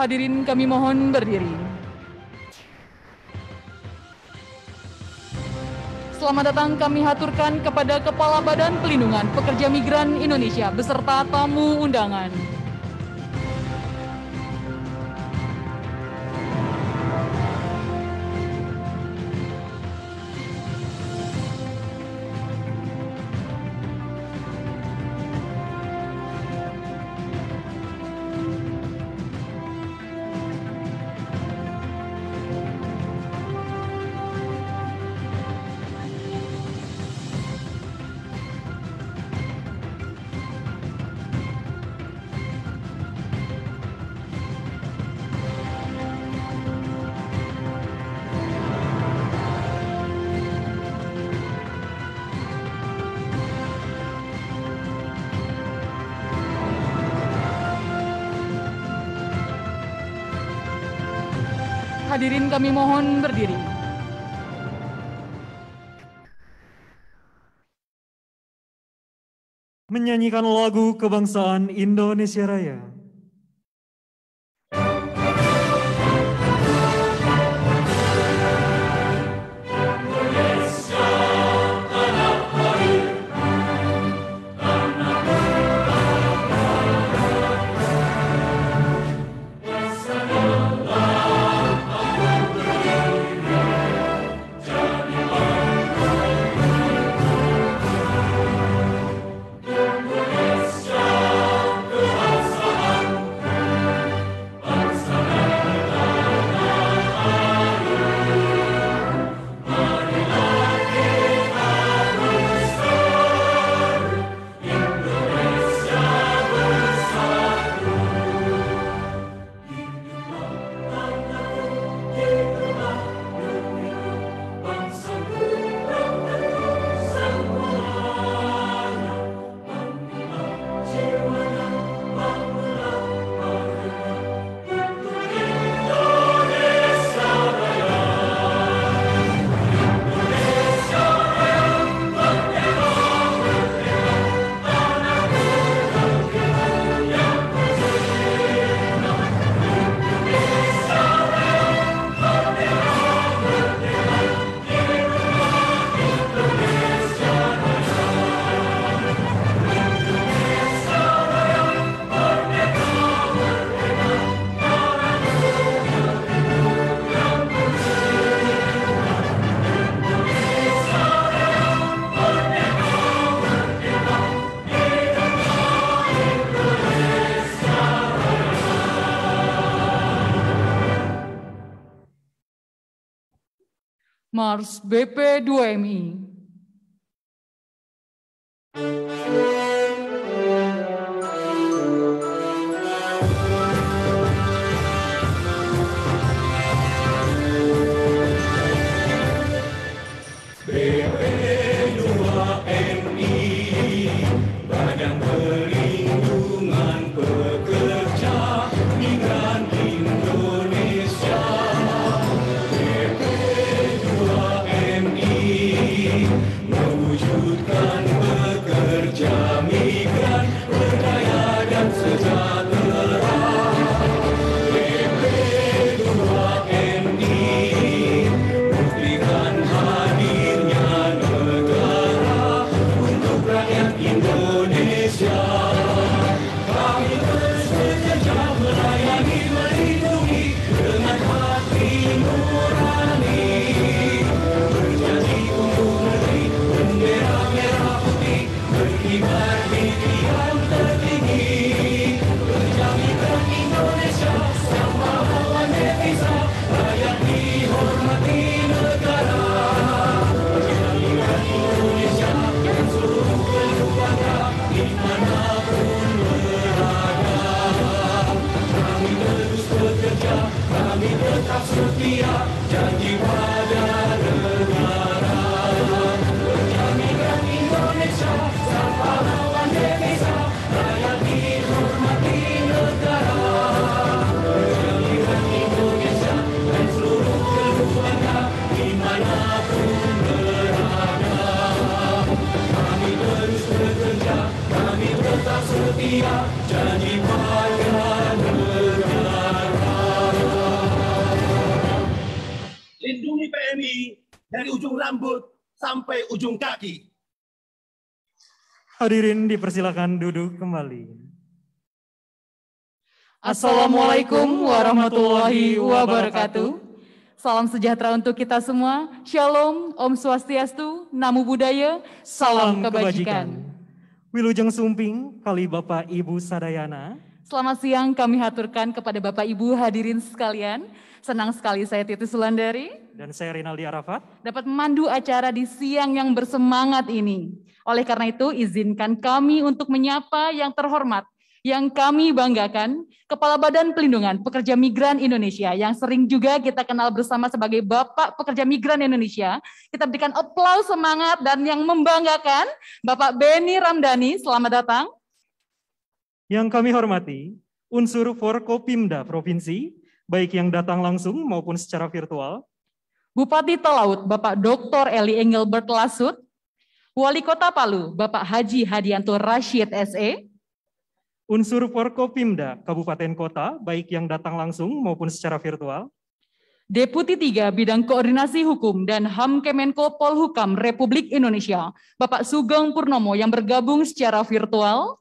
Hadirin kami mohon berdiri. Selamat datang kami haturkan kepada Kepala Badan Pelindungan Pekerja Migran Indonesia beserta tamu undangan. Hadirin kami mohon berdiri. Menyanyikan lagu kebangsaan Indonesia Raya. Mars BP 2MI Lindungi PMI dari ujung rambut sampai ujung kaki. Hadirin dipersilakan duduk kembali. Assalamualaikum warahmatullahi wabarakatuh. Salam sejahtera untuk kita semua. Shalom, Om Swastiastu, Namo Buddhaya, salam, salam kebajikan. kebajikan. Wilujeng Sumping, kali Bapak Ibu Sadayana. Selamat siang kami haturkan kepada Bapak Ibu hadirin sekalian. Senang sekali saya Titi Sulandari. Dan saya Rinaldi Arafat. Dapat memandu acara di siang yang bersemangat ini. Oleh karena itu izinkan kami untuk menyapa yang terhormat yang kami banggakan, Kepala Badan Pelindungan Pekerja Migran Indonesia yang sering juga kita kenal bersama sebagai Bapak Pekerja Migran Indonesia. Kita berikan aplaus semangat dan yang membanggakan Bapak Beni Ramdhani, selamat datang. Yang kami hormati, unsur Forkopimda Provinsi, baik yang datang langsung maupun secara virtual. Bupati Talaut, Bapak Dr. Eli Engelbert Lasut, Wali Kota Palu, Bapak Haji Hadianto Rashid SE, unsur Forkopimda Kabupaten Kota, baik yang datang langsung maupun secara virtual, Deputi 3 Bidang Koordinasi Hukum dan HAM Kemenko Polhukam Republik Indonesia, Bapak Sugeng Purnomo yang bergabung secara virtual,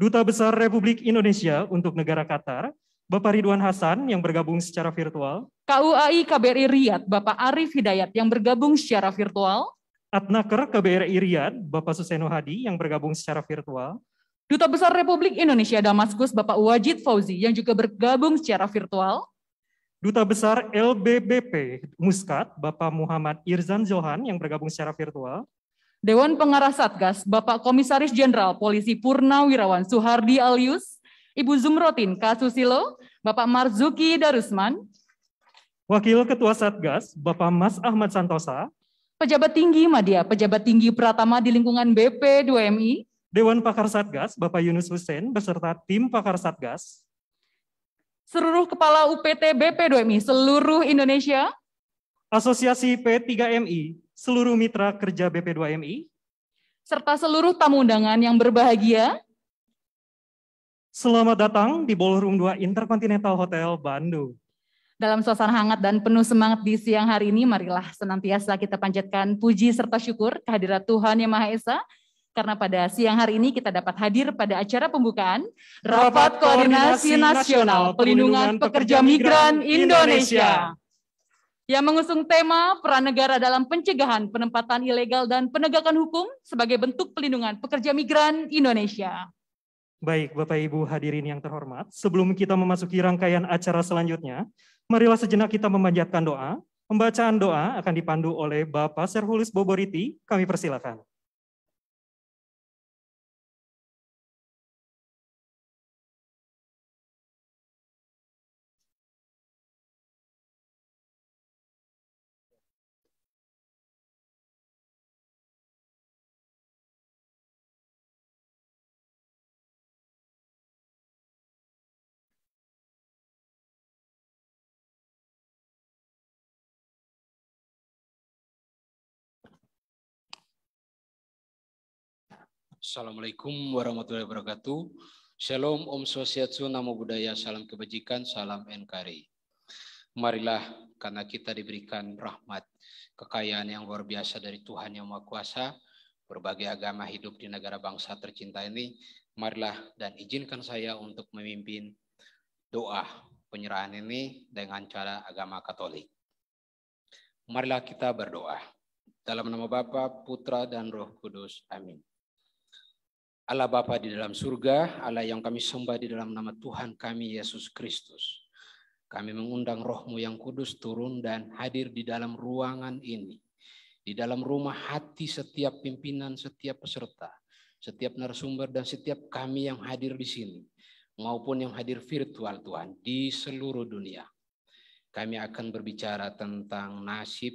Duta Besar Republik Indonesia untuk negara Qatar, Bapak Ridwan Hasan yang bergabung secara virtual, KUAI KBRI Riyadh, Bapak Arif Hidayat yang bergabung secara virtual, Atnaker KBRI Riyadh, Bapak Suseno Hadi yang bergabung secara virtual, Duta Besar Republik Indonesia Damaskus Bapak Wajid Fauzi yang juga bergabung secara virtual. Duta Besar LBBP Muskat Bapak Muhammad Irzan Johan, yang bergabung secara virtual. Dewan Pengarah Satgas Bapak Komisaris Jenderal Polisi Purnawirawan Suhardi Alius, Ibu Zumrotin Kasusilo, Bapak Marzuki Darusman, Wakil Ketua Satgas Bapak Mas Ahmad Santosa, Pejabat Tinggi Madya, Pejabat Tinggi Pratama di lingkungan BP 2MI, Dewan Pakar Satgas, Bapak Yunus Hussein, beserta tim pakar Satgas, seluruh kepala UPT BP2MI seluruh Indonesia, Asosiasi P3MI, seluruh mitra kerja BP2MI, serta seluruh tamu undangan yang berbahagia. Selamat datang di Ballroom 2 Intercontinental Hotel Bandung. Dalam suasana hangat dan penuh semangat di siang hari ini, marilah senantiasa kita panjatkan puji serta syukur kehadirat Tuhan Yang Maha Esa karena pada siang hari ini kita dapat hadir pada acara pembukaan Rapat Koordinasi Nasional Pelindungan Pekerja Migran Indonesia yang mengusung tema peran negara dalam pencegahan penempatan ilegal dan penegakan hukum sebagai bentuk pelindungan pekerja migran Indonesia. Baik, Bapak Ibu hadirin yang terhormat, sebelum kita memasuki rangkaian acara selanjutnya, marilah sejenak kita memanjatkan doa. Pembacaan doa akan dipandu oleh Bapak Serhulis Boboriti. Kami persilakan. Assalamualaikum warahmatullahi wabarakatuh. Shalom, Om Swastiastu, Namo Buddhaya, Salam Kebajikan, Salam NKRI. Marilah, karena kita diberikan rahmat, kekayaan yang luar biasa dari Tuhan Yang Maha Kuasa, berbagai agama hidup di negara bangsa tercinta ini, marilah dan izinkan saya untuk memimpin doa penyerahan ini dengan cara agama Katolik. Marilah kita berdoa. Dalam nama Bapa, Putra, dan Roh Kudus. Amin. Allah Bapa di dalam surga, Allah yang kami sembah di dalam nama Tuhan kami Yesus Kristus. Kami mengundang rohmu yang kudus turun dan hadir di dalam ruangan ini. Di dalam rumah hati setiap pimpinan, setiap peserta, setiap narasumber dan setiap kami yang hadir di sini. Maupun yang hadir virtual Tuhan di seluruh dunia. Kami akan berbicara tentang nasib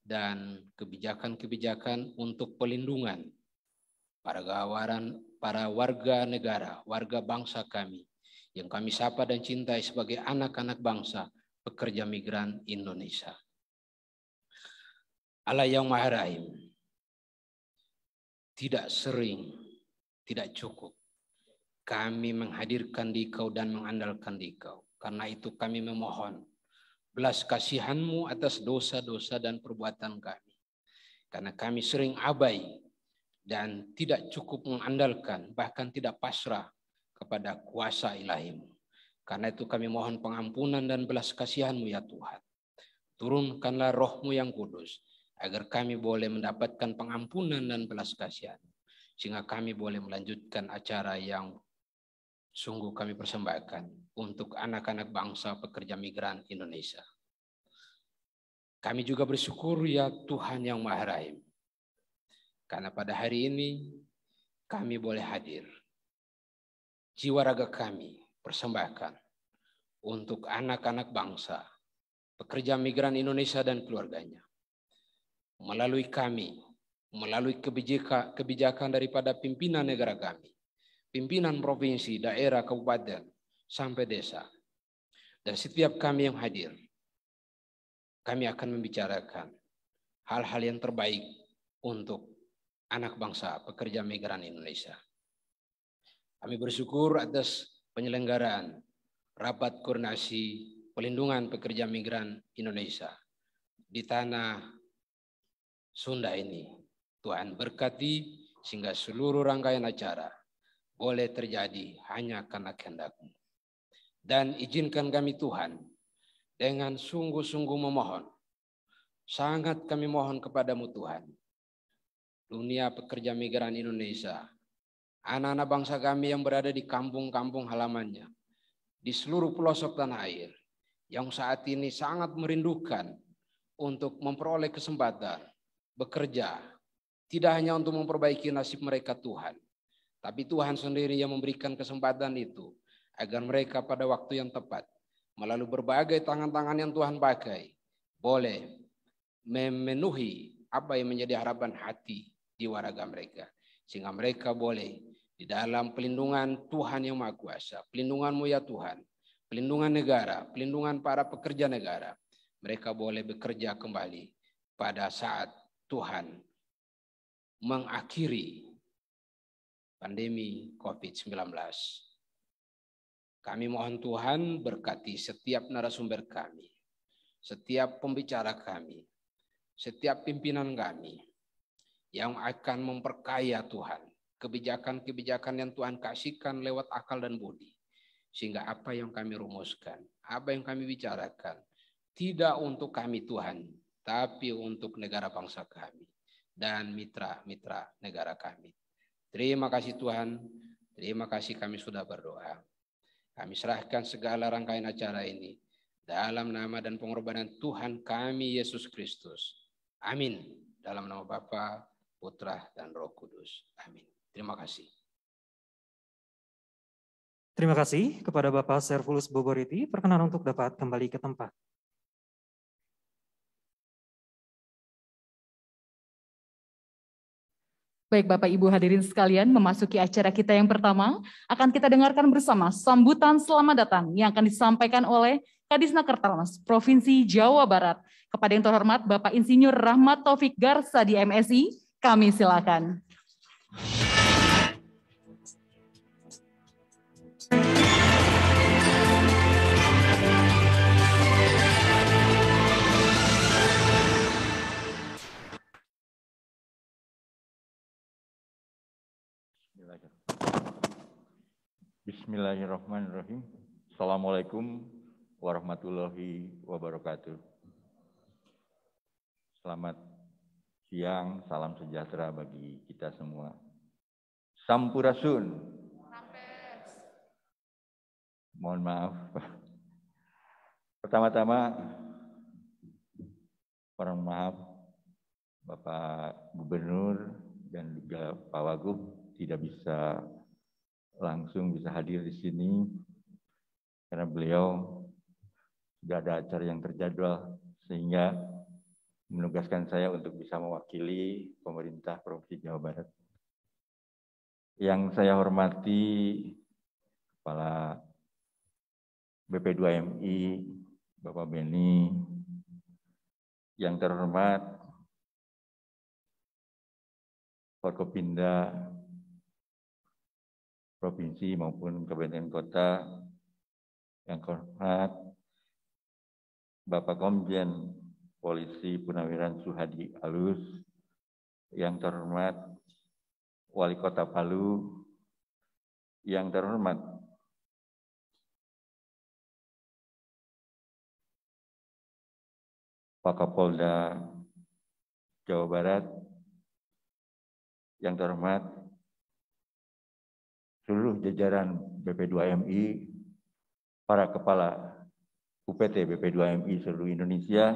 dan kebijakan-kebijakan untuk pelindungan para gawaran para warga negara, warga bangsa kami, yang kami sapa dan cintai sebagai anak-anak bangsa, pekerja migran Indonesia. Allah yang Maha Rahim, tidak sering, tidak cukup. Kami menghadirkan di kau dan mengandalkan di kau. Karena itu kami memohon belas kasihanmu atas dosa-dosa dan perbuatan kami. Karena kami sering abai dan tidak cukup mengandalkan, bahkan tidak pasrah kepada kuasa ilahimu. Karena itu kami mohon pengampunan dan belas kasihanmu ya Tuhan. Turunkanlah rohmu yang kudus, agar kami boleh mendapatkan pengampunan dan belas kasihan. Sehingga kami boleh melanjutkan acara yang sungguh kami persembahkan untuk anak-anak bangsa pekerja migran Indonesia. Kami juga bersyukur ya Tuhan yang Maha Rahim karena pada hari ini kami boleh hadir. Jiwa raga kami persembahkan untuk anak-anak bangsa, pekerja migran Indonesia dan keluarganya. Melalui kami, melalui kebijakan, kebijakan daripada pimpinan negara kami, pimpinan provinsi, daerah, kabupaten, sampai desa. Dan setiap kami yang hadir, kami akan membicarakan hal-hal yang terbaik untuk anak bangsa pekerja migran Indonesia. Kami bersyukur atas penyelenggaraan rapat koordinasi pelindungan pekerja migran Indonesia di tanah Sunda ini. Tuhan berkati sehingga seluruh rangkaian acara boleh terjadi hanya karena kehendakmu. Dan izinkan kami Tuhan dengan sungguh-sungguh memohon. Sangat kami mohon kepadamu Tuhan dunia pekerja migran Indonesia, anak-anak bangsa kami yang berada di kampung-kampung halamannya, di seluruh pelosok tanah air, yang saat ini sangat merindukan untuk memperoleh kesempatan bekerja, tidak hanya untuk memperbaiki nasib mereka Tuhan, tapi Tuhan sendiri yang memberikan kesempatan itu agar mereka pada waktu yang tepat melalui berbagai tangan-tangan yang Tuhan pakai boleh memenuhi apa yang menjadi harapan hati jiwa raga mereka. Sehingga mereka boleh di dalam pelindungan Tuhan yang Maha Kuasa, pelindunganmu ya Tuhan, pelindungan negara, pelindungan para pekerja negara, mereka boleh bekerja kembali pada saat Tuhan mengakhiri pandemi COVID-19. Kami mohon Tuhan berkati setiap narasumber kami, setiap pembicara kami, setiap pimpinan kami, yang akan memperkaya Tuhan. Kebijakan-kebijakan yang Tuhan kasihkan lewat akal dan budi. Sehingga apa yang kami rumuskan, apa yang kami bicarakan, tidak untuk kami Tuhan, tapi untuk negara bangsa kami dan mitra-mitra negara kami. Terima kasih Tuhan, terima kasih kami sudah berdoa. Kami serahkan segala rangkaian acara ini dalam nama dan pengorbanan Tuhan kami Yesus Kristus. Amin. Dalam nama Bapa Putra, dan Roh Kudus. Amin. Terima kasih. Terima kasih kepada Bapak Servulus Bogoriti perkenan untuk dapat kembali ke tempat. Baik Bapak Ibu hadirin sekalian, memasuki acara kita yang pertama, akan kita dengarkan bersama sambutan selamat datang yang akan disampaikan oleh Kadis Nakertalmas, Provinsi Jawa Barat. Kepada yang terhormat Bapak Insinyur Rahmat Taufik Garsa di MSI, kami silakan. Bismillahirrahmanirrahim. Assalamualaikum warahmatullahi wabarakatuh. Selamat siang. Salam sejahtera bagi kita semua. Sampurasun. Mohon maaf. Pertama-tama, mohon maaf Bapak Gubernur dan juga Pak Wagub tidak bisa langsung bisa hadir di sini karena beliau sudah ada acara yang terjadwal sehingga menugaskan saya untuk bisa mewakili pemerintah Provinsi Jawa Barat. Yang saya hormati Kepala BP2MI, Bapak Beni, yang terhormat Forkopinda Provinsi maupun Kabupaten Kota, yang terhormat Bapak Komjen Polisi Punawiran Suhadi Alus, yang terhormat Wali Kota Palu, yang terhormat Pak Kapolda Jawa Barat, yang terhormat seluruh jajaran BP2MI, para kepala UPT BP2MI seluruh Indonesia,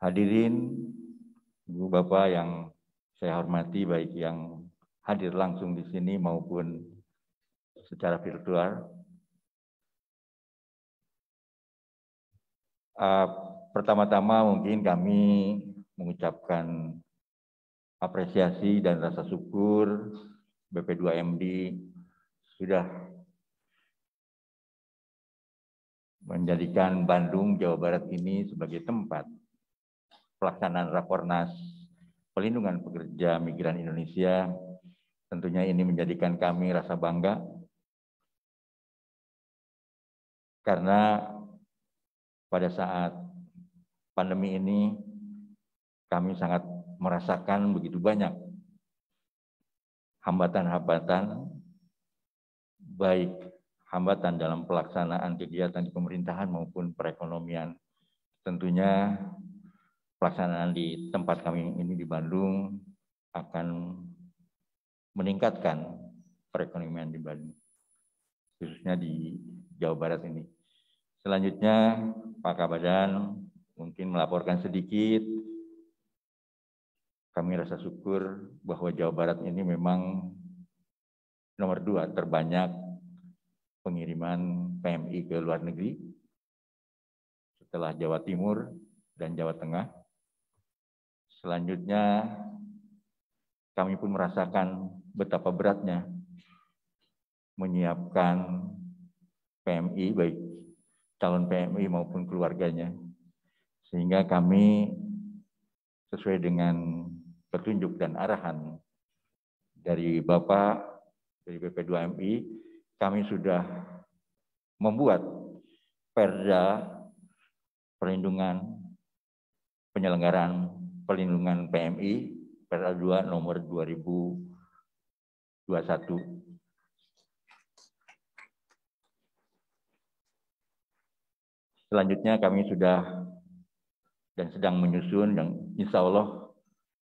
Hadirin, Ibu Bapak yang saya hormati baik yang hadir langsung di sini maupun secara virtual. Uh, pertama-tama mungkin kami mengucapkan apresiasi dan rasa syukur BP2MD sudah menjadikan Bandung, Jawa Barat ini sebagai tempat pelaksanaan Rakornas Pelindungan Pekerja Migran Indonesia. Tentunya ini menjadikan kami rasa bangga karena pada saat pandemi ini kami sangat merasakan begitu banyak hambatan-hambatan baik hambatan dalam pelaksanaan kegiatan di pemerintahan maupun perekonomian. Tentunya pelaksanaan di tempat kami ini di Bandung akan meningkatkan perekonomian di Bandung, khususnya di Jawa Barat ini. Selanjutnya Pak Kabadan mungkin melaporkan sedikit. Kami rasa syukur bahwa Jawa Barat ini memang nomor dua terbanyak pengiriman PMI ke luar negeri setelah Jawa Timur dan Jawa Tengah Selanjutnya, kami pun merasakan betapa beratnya menyiapkan PMI, baik calon PMI maupun keluarganya. Sehingga kami sesuai dengan petunjuk dan arahan dari Bapak, dari BP2MI, kami sudah membuat perda perlindungan penyelenggaraan Pelindungan PMI Perda 2 nomor 2021. Selanjutnya kami sudah dan sedang menyusun yang insya Allah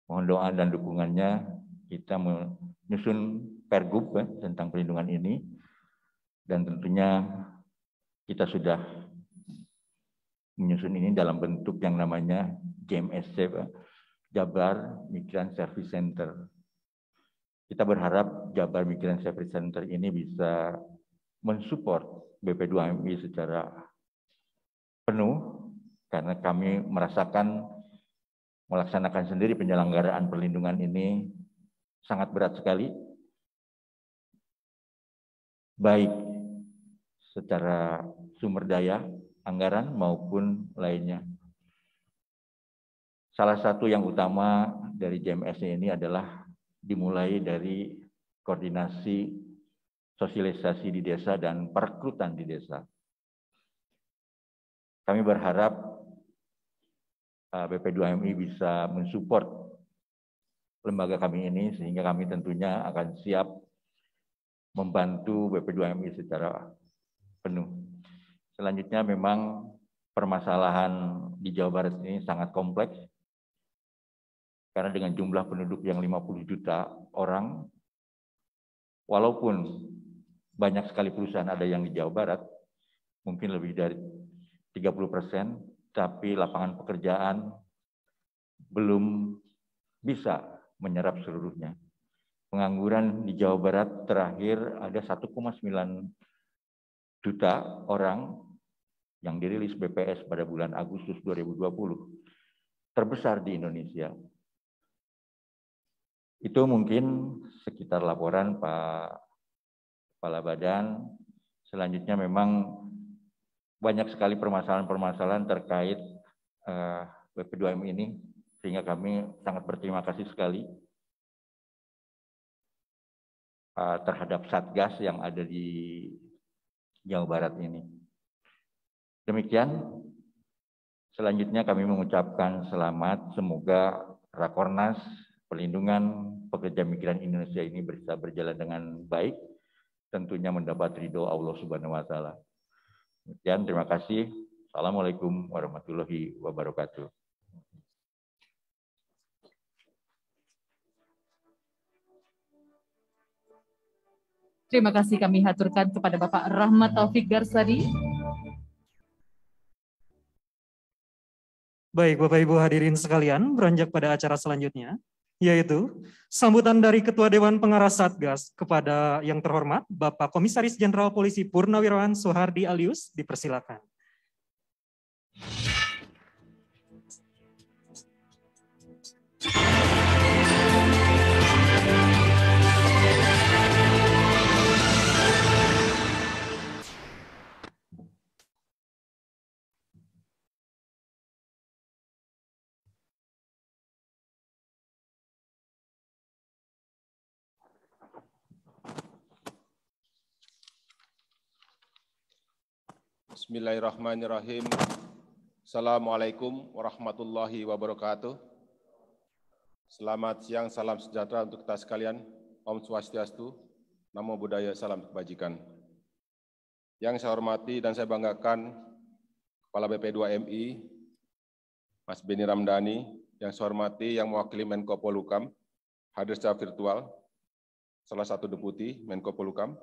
mohon doa dan dukungannya kita menyusun pergub ya, eh, tentang perlindungan ini dan tentunya kita sudah menyusun ini dalam bentuk yang namanya JMSC, ya, Jabar Migran Service Center. Kita berharap Jabar Migran Service Center ini bisa mensupport BP2MI secara penuh karena kami merasakan melaksanakan sendiri penyelenggaraan perlindungan ini sangat berat sekali baik secara sumber daya anggaran maupun lainnya. Salah satu yang utama dari JMS ini adalah dimulai dari koordinasi sosialisasi di desa dan perekrutan di desa. Kami berharap eh, BP2MI bisa mensupport lembaga kami ini sehingga kami tentunya akan siap membantu BP2MI secara penuh. Selanjutnya memang permasalahan di Jawa Barat ini sangat kompleks. Karena dengan jumlah penduduk yang 50 juta orang, walaupun banyak sekali perusahaan ada yang di Jawa Barat, mungkin lebih dari 30 persen, tapi lapangan pekerjaan belum bisa menyerap seluruhnya. Pengangguran di Jawa Barat terakhir ada 1,9 juta orang yang dirilis BPS pada bulan Agustus 2020 terbesar di Indonesia. Itu mungkin sekitar laporan Pak Kepala Badan. Selanjutnya memang banyak sekali permasalahan-permasalahan terkait uh, eh, BP2M ini sehingga kami sangat berterima kasih sekali eh, terhadap Satgas yang ada di Jawa Barat ini. Demikian, selanjutnya kami mengucapkan selamat. Semoga Rakornas Pelindungan Pekerja Migran Indonesia ini bisa berjalan dengan baik, tentunya mendapat ridho Allah Subhanahu wa Ta'ala. Demikian, terima kasih. Assalamualaikum warahmatullahi wabarakatuh. Terima kasih kami haturkan kepada Bapak Rahmat Taufik Garsari. Baik, Bapak Ibu hadirin sekalian, beranjak pada acara selanjutnya, yaitu sambutan dari Ketua Dewan Pengarah Satgas kepada yang terhormat Bapak Komisaris Jenderal Polisi Purnawirawan Soehardi Alius dipersilakan. Bismillahirrahmanirrahim. Assalamualaikum warahmatullahi wabarakatuh. Selamat siang, salam sejahtera untuk kita sekalian. Om Swastiastu, Namo Buddhaya, salam kebajikan. Yang saya hormati dan saya banggakan Kepala BP2MI, Mas Beni Ramdhani, yang saya hormati yang mewakili Menko Polukam hadir secara virtual, salah satu deputi Menko Polukam.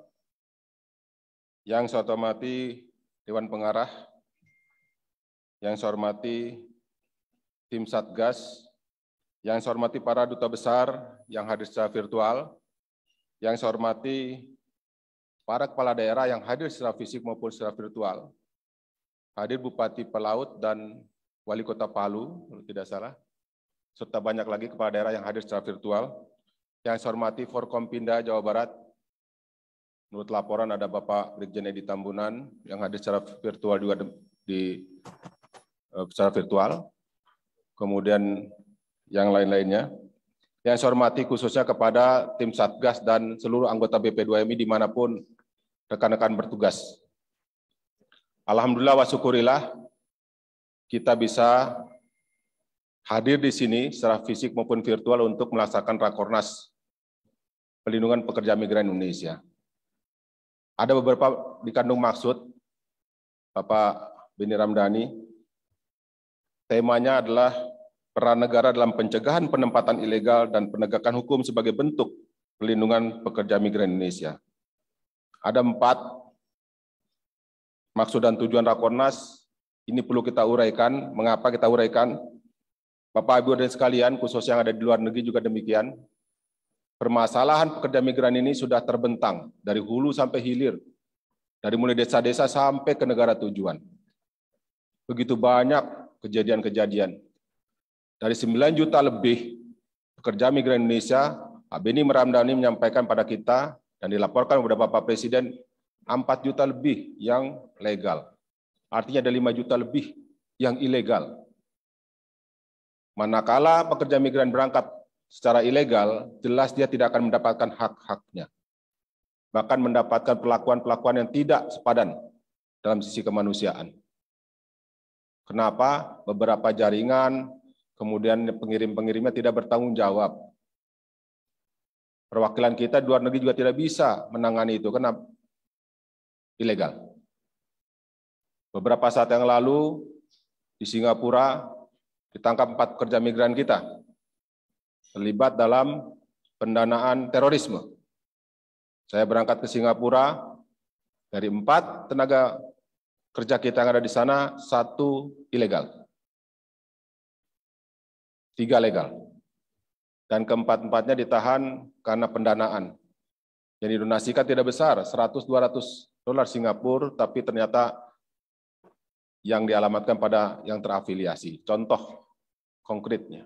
Yang saya hormati Dewan Pengarah, yang saya hormati tim Satgas, yang saya hormati para duta besar yang hadir secara virtual, yang saya hormati para kepala daerah yang hadir secara fisik maupun secara virtual, hadir Bupati Pelaut dan Wali Kota Palu, kalau tidak salah, serta banyak lagi kepala daerah yang hadir secara virtual, yang saya hormati Forkompinda Jawa Barat, Menurut laporan ada Bapak Brigjen Edi Tambunan yang hadir secara virtual juga di eh, secara virtual. Kemudian yang lain-lainnya. Yang saya hormati khususnya kepada tim Satgas dan seluruh anggota BP2MI dimanapun rekan-rekan bertugas. Alhamdulillah wa syukurillah kita bisa hadir di sini secara fisik maupun virtual untuk melaksanakan Rakornas Pelindungan Pekerja Migran Indonesia. Ada beberapa dikandung maksud, Bapak Bini Ramdhani. Temanya adalah peran negara dalam pencegahan penempatan ilegal dan penegakan hukum sebagai bentuk perlindungan pekerja migran Indonesia. Ada empat maksud dan tujuan Rakornas. Ini perlu kita uraikan. Mengapa kita uraikan? Bapak Ibu dan sekalian, khusus yang ada di luar negeri juga demikian permasalahan pekerja migran ini sudah terbentang dari hulu sampai hilir, dari mulai desa-desa sampai ke negara tujuan. Begitu banyak kejadian-kejadian. Dari 9 juta lebih pekerja migran Indonesia, Abeni Meramdani menyampaikan pada kita dan dilaporkan kepada Bapak Presiden 4 juta lebih yang legal. Artinya ada 5 juta lebih yang ilegal. Manakala pekerja migran berangkat secara ilegal, jelas dia tidak akan mendapatkan hak-haknya. Bahkan mendapatkan perlakuan-perlakuan yang tidak sepadan dalam sisi kemanusiaan. Kenapa beberapa jaringan, kemudian pengirim-pengirimnya tidak bertanggung jawab. Perwakilan kita di luar negeri juga tidak bisa menangani itu. Kenapa? Ilegal. Beberapa saat yang lalu di Singapura ditangkap empat pekerja migran kita terlibat dalam pendanaan terorisme. Saya berangkat ke Singapura, dari empat tenaga kerja kita yang ada di sana, satu ilegal. Tiga legal. Dan keempat-empatnya ditahan karena pendanaan. Jadi donasikan tidak besar, 100-200 dolar Singapura, tapi ternyata yang dialamatkan pada yang terafiliasi. Contoh konkretnya.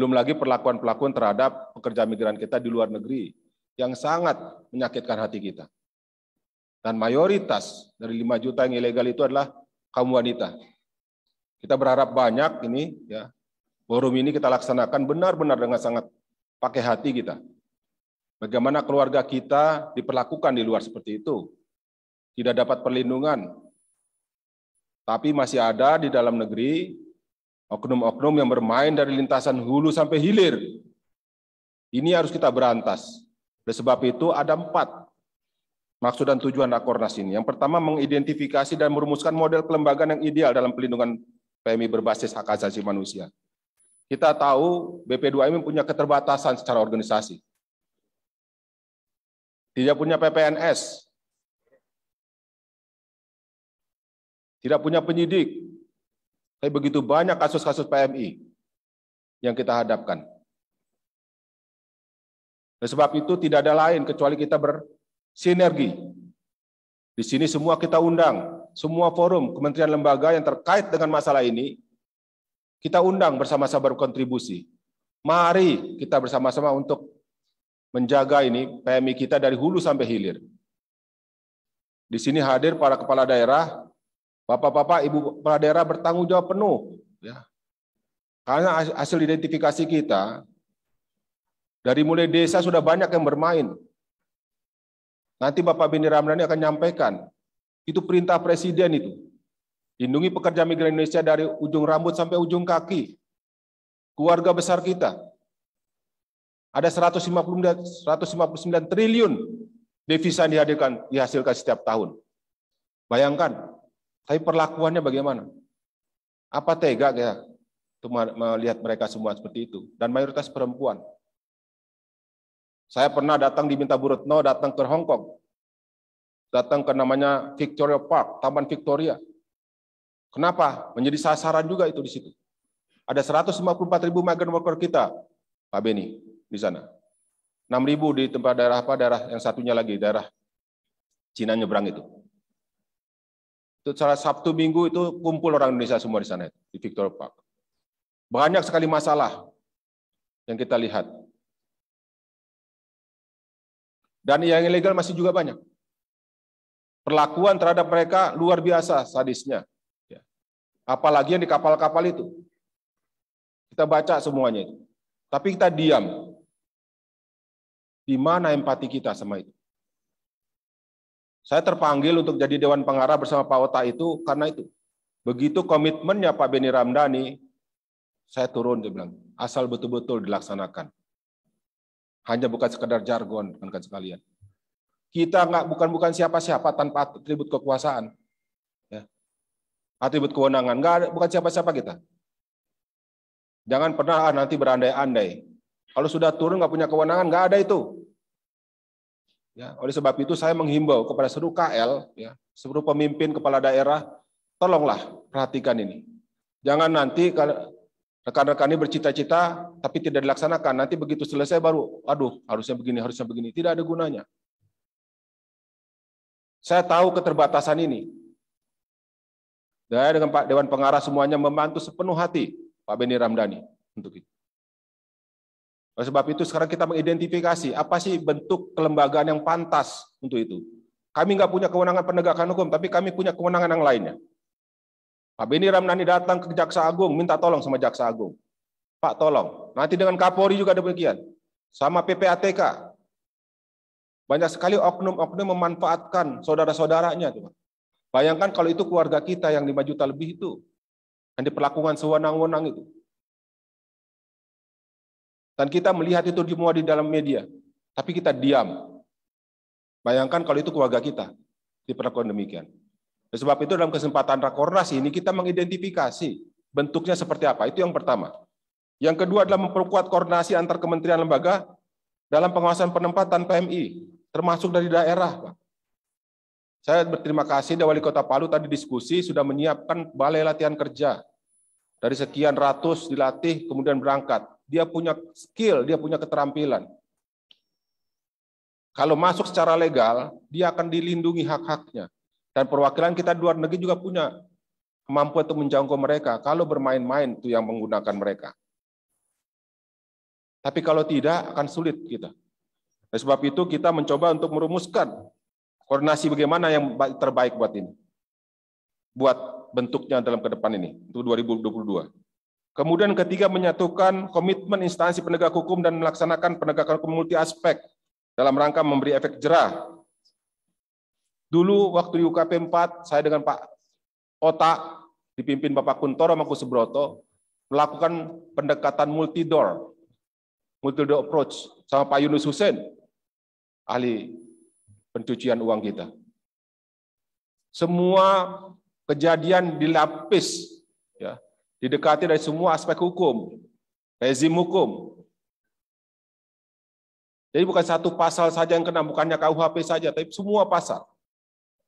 Belum lagi perlakuan-perlakuan terhadap pekerja migran kita di luar negeri yang sangat menyakitkan hati kita. Dan mayoritas dari 5 juta yang ilegal itu adalah kaum wanita. Kita berharap banyak ini ya forum ini kita laksanakan benar-benar dengan sangat pakai hati kita. Bagaimana keluarga kita diperlakukan di luar seperti itu? Tidak dapat perlindungan. Tapi masih ada di dalam negeri Oknum-oknum yang bermain dari lintasan hulu sampai hilir. Ini harus kita berantas. Oleh sebab itu ada empat maksud dan tujuan Rakornas ini. Yang pertama mengidentifikasi dan merumuskan model kelembagaan yang ideal dalam pelindungan PMI berbasis hak asasi manusia. Kita tahu BP2M punya keterbatasan secara organisasi. Tidak punya PPNS. Tidak punya penyidik, tapi begitu banyak kasus-kasus PMI yang kita hadapkan. Dan sebab itu tidak ada lain kecuali kita bersinergi. Di sini semua kita undang, semua forum kementerian lembaga yang terkait dengan masalah ini, kita undang bersama-sama berkontribusi. Mari kita bersama-sama untuk menjaga ini PMI kita dari hulu sampai hilir. Di sini hadir para kepala daerah, Bapak-bapak, ibu kepala daerah bertanggung jawab penuh. Ya. Karena hasil identifikasi kita, dari mulai desa sudah banyak yang bermain. Nanti Bapak Bini Ramdhani akan nyampaikan, itu perintah Presiden itu. Lindungi pekerja migran Indonesia dari ujung rambut sampai ujung kaki. Keluarga besar kita. Ada 150, 159 triliun devisa yang dihadirkan, dihasilkan setiap tahun. Bayangkan, tapi perlakuannya bagaimana? Apa tega kita melihat mereka semua seperti itu? Dan mayoritas perempuan. Saya pernah datang diminta Bu Retno datang ke Hong Kong. Datang ke namanya Victoria Park, Taman Victoria. Kenapa? Menjadi sasaran juga itu di situ. Ada 154 ribu migrant worker kita, Pak Beni, di sana. 6 ribu di tempat daerah apa, daerah yang satunya lagi, daerah Cina nyebrang itu. Itu cara Sabtu Minggu itu kumpul orang Indonesia semua di sana di Victor Park. Banyak sekali masalah yang kita lihat. Dan yang ilegal masih juga banyak. Perlakuan terhadap mereka luar biasa sadisnya. Ya. Apalagi yang di kapal-kapal itu. Kita baca semuanya itu. Tapi kita diam. Di mana empati kita sama itu? Saya terpanggil untuk jadi Dewan Pengarah bersama Pak Ota itu karena itu. Begitu komitmennya Pak Beni Ramdhani, saya turun, dia bilang, asal betul-betul dilaksanakan. Hanya bukan sekedar jargon, kan sekalian. Kita nggak bukan-bukan siapa-siapa tanpa atribut kekuasaan. Ya. Atribut kewenangan, nggak ada, bukan siapa-siapa kita. Jangan pernah ah, nanti berandai-andai. Kalau sudah turun nggak punya kewenangan, nggak ada itu. Ya, oleh sebab itu saya menghimbau kepada seluruh KL, ya, seluruh pemimpin kepala daerah, tolonglah perhatikan ini. Jangan nanti rekan-rekan ini bercita-cita tapi tidak dilaksanakan. Nanti begitu selesai baru, aduh harusnya begini, harusnya begini. Tidak ada gunanya. Saya tahu keterbatasan ini. Saya dengan Pak Dewan Pengarah semuanya membantu sepenuh hati Pak Beni Ramdhani untuk itu. Oleh sebab itu sekarang kita mengidentifikasi apa sih bentuk kelembagaan yang pantas untuk itu. Kami nggak punya kewenangan penegakan hukum, tapi kami punya kewenangan yang lainnya. Pak Beni Ramnani datang ke Jaksa Agung, minta tolong sama Jaksa Agung. Pak tolong, nanti dengan Kapolri juga demikian. Sama PPATK. Banyak sekali oknum-oknum memanfaatkan saudara-saudaranya. Bayangkan kalau itu keluarga kita yang 5 juta lebih itu. Yang diperlakukan sewenang-wenang itu. Dan kita melihat itu semua di dalam media. Tapi kita diam. Bayangkan kalau itu keluarga kita diperlakukan demikian. sebab itu dalam kesempatan rakornas ini kita mengidentifikasi bentuknya seperti apa. Itu yang pertama. Yang kedua adalah memperkuat koordinasi antar kementerian lembaga dalam pengawasan penempatan PMI, termasuk dari daerah. Saya berterima kasih dari Wali Kota Palu tadi diskusi sudah menyiapkan balai latihan kerja. Dari sekian ratus dilatih, kemudian berangkat dia punya skill, dia punya keterampilan. Kalau masuk secara legal, dia akan dilindungi hak-haknya. Dan perwakilan kita di luar negeri juga punya kemampuan untuk menjangkau mereka kalau bermain-main itu yang menggunakan mereka. Tapi kalau tidak akan sulit kita. Oleh sebab itu kita mencoba untuk merumuskan koordinasi bagaimana yang terbaik buat ini. Buat bentuknya dalam ke depan ini, untuk 2022. Kemudian ketiga menyatukan komitmen instansi penegak hukum dan melaksanakan penegakan hukum multi aspek dalam rangka memberi efek jerah. Dulu waktu di UKP 4, saya dengan Pak Ota dipimpin Bapak Kuntoro Maku Sebroto, melakukan pendekatan multidor, multidor approach sama Pak Yunus Hussein, ahli pencucian uang kita. Semua kejadian dilapis, ya, didekati dari semua aspek hukum, rezim hukum. Jadi bukan satu pasal saja yang kena, bukannya KUHP saja, tapi semua pasal.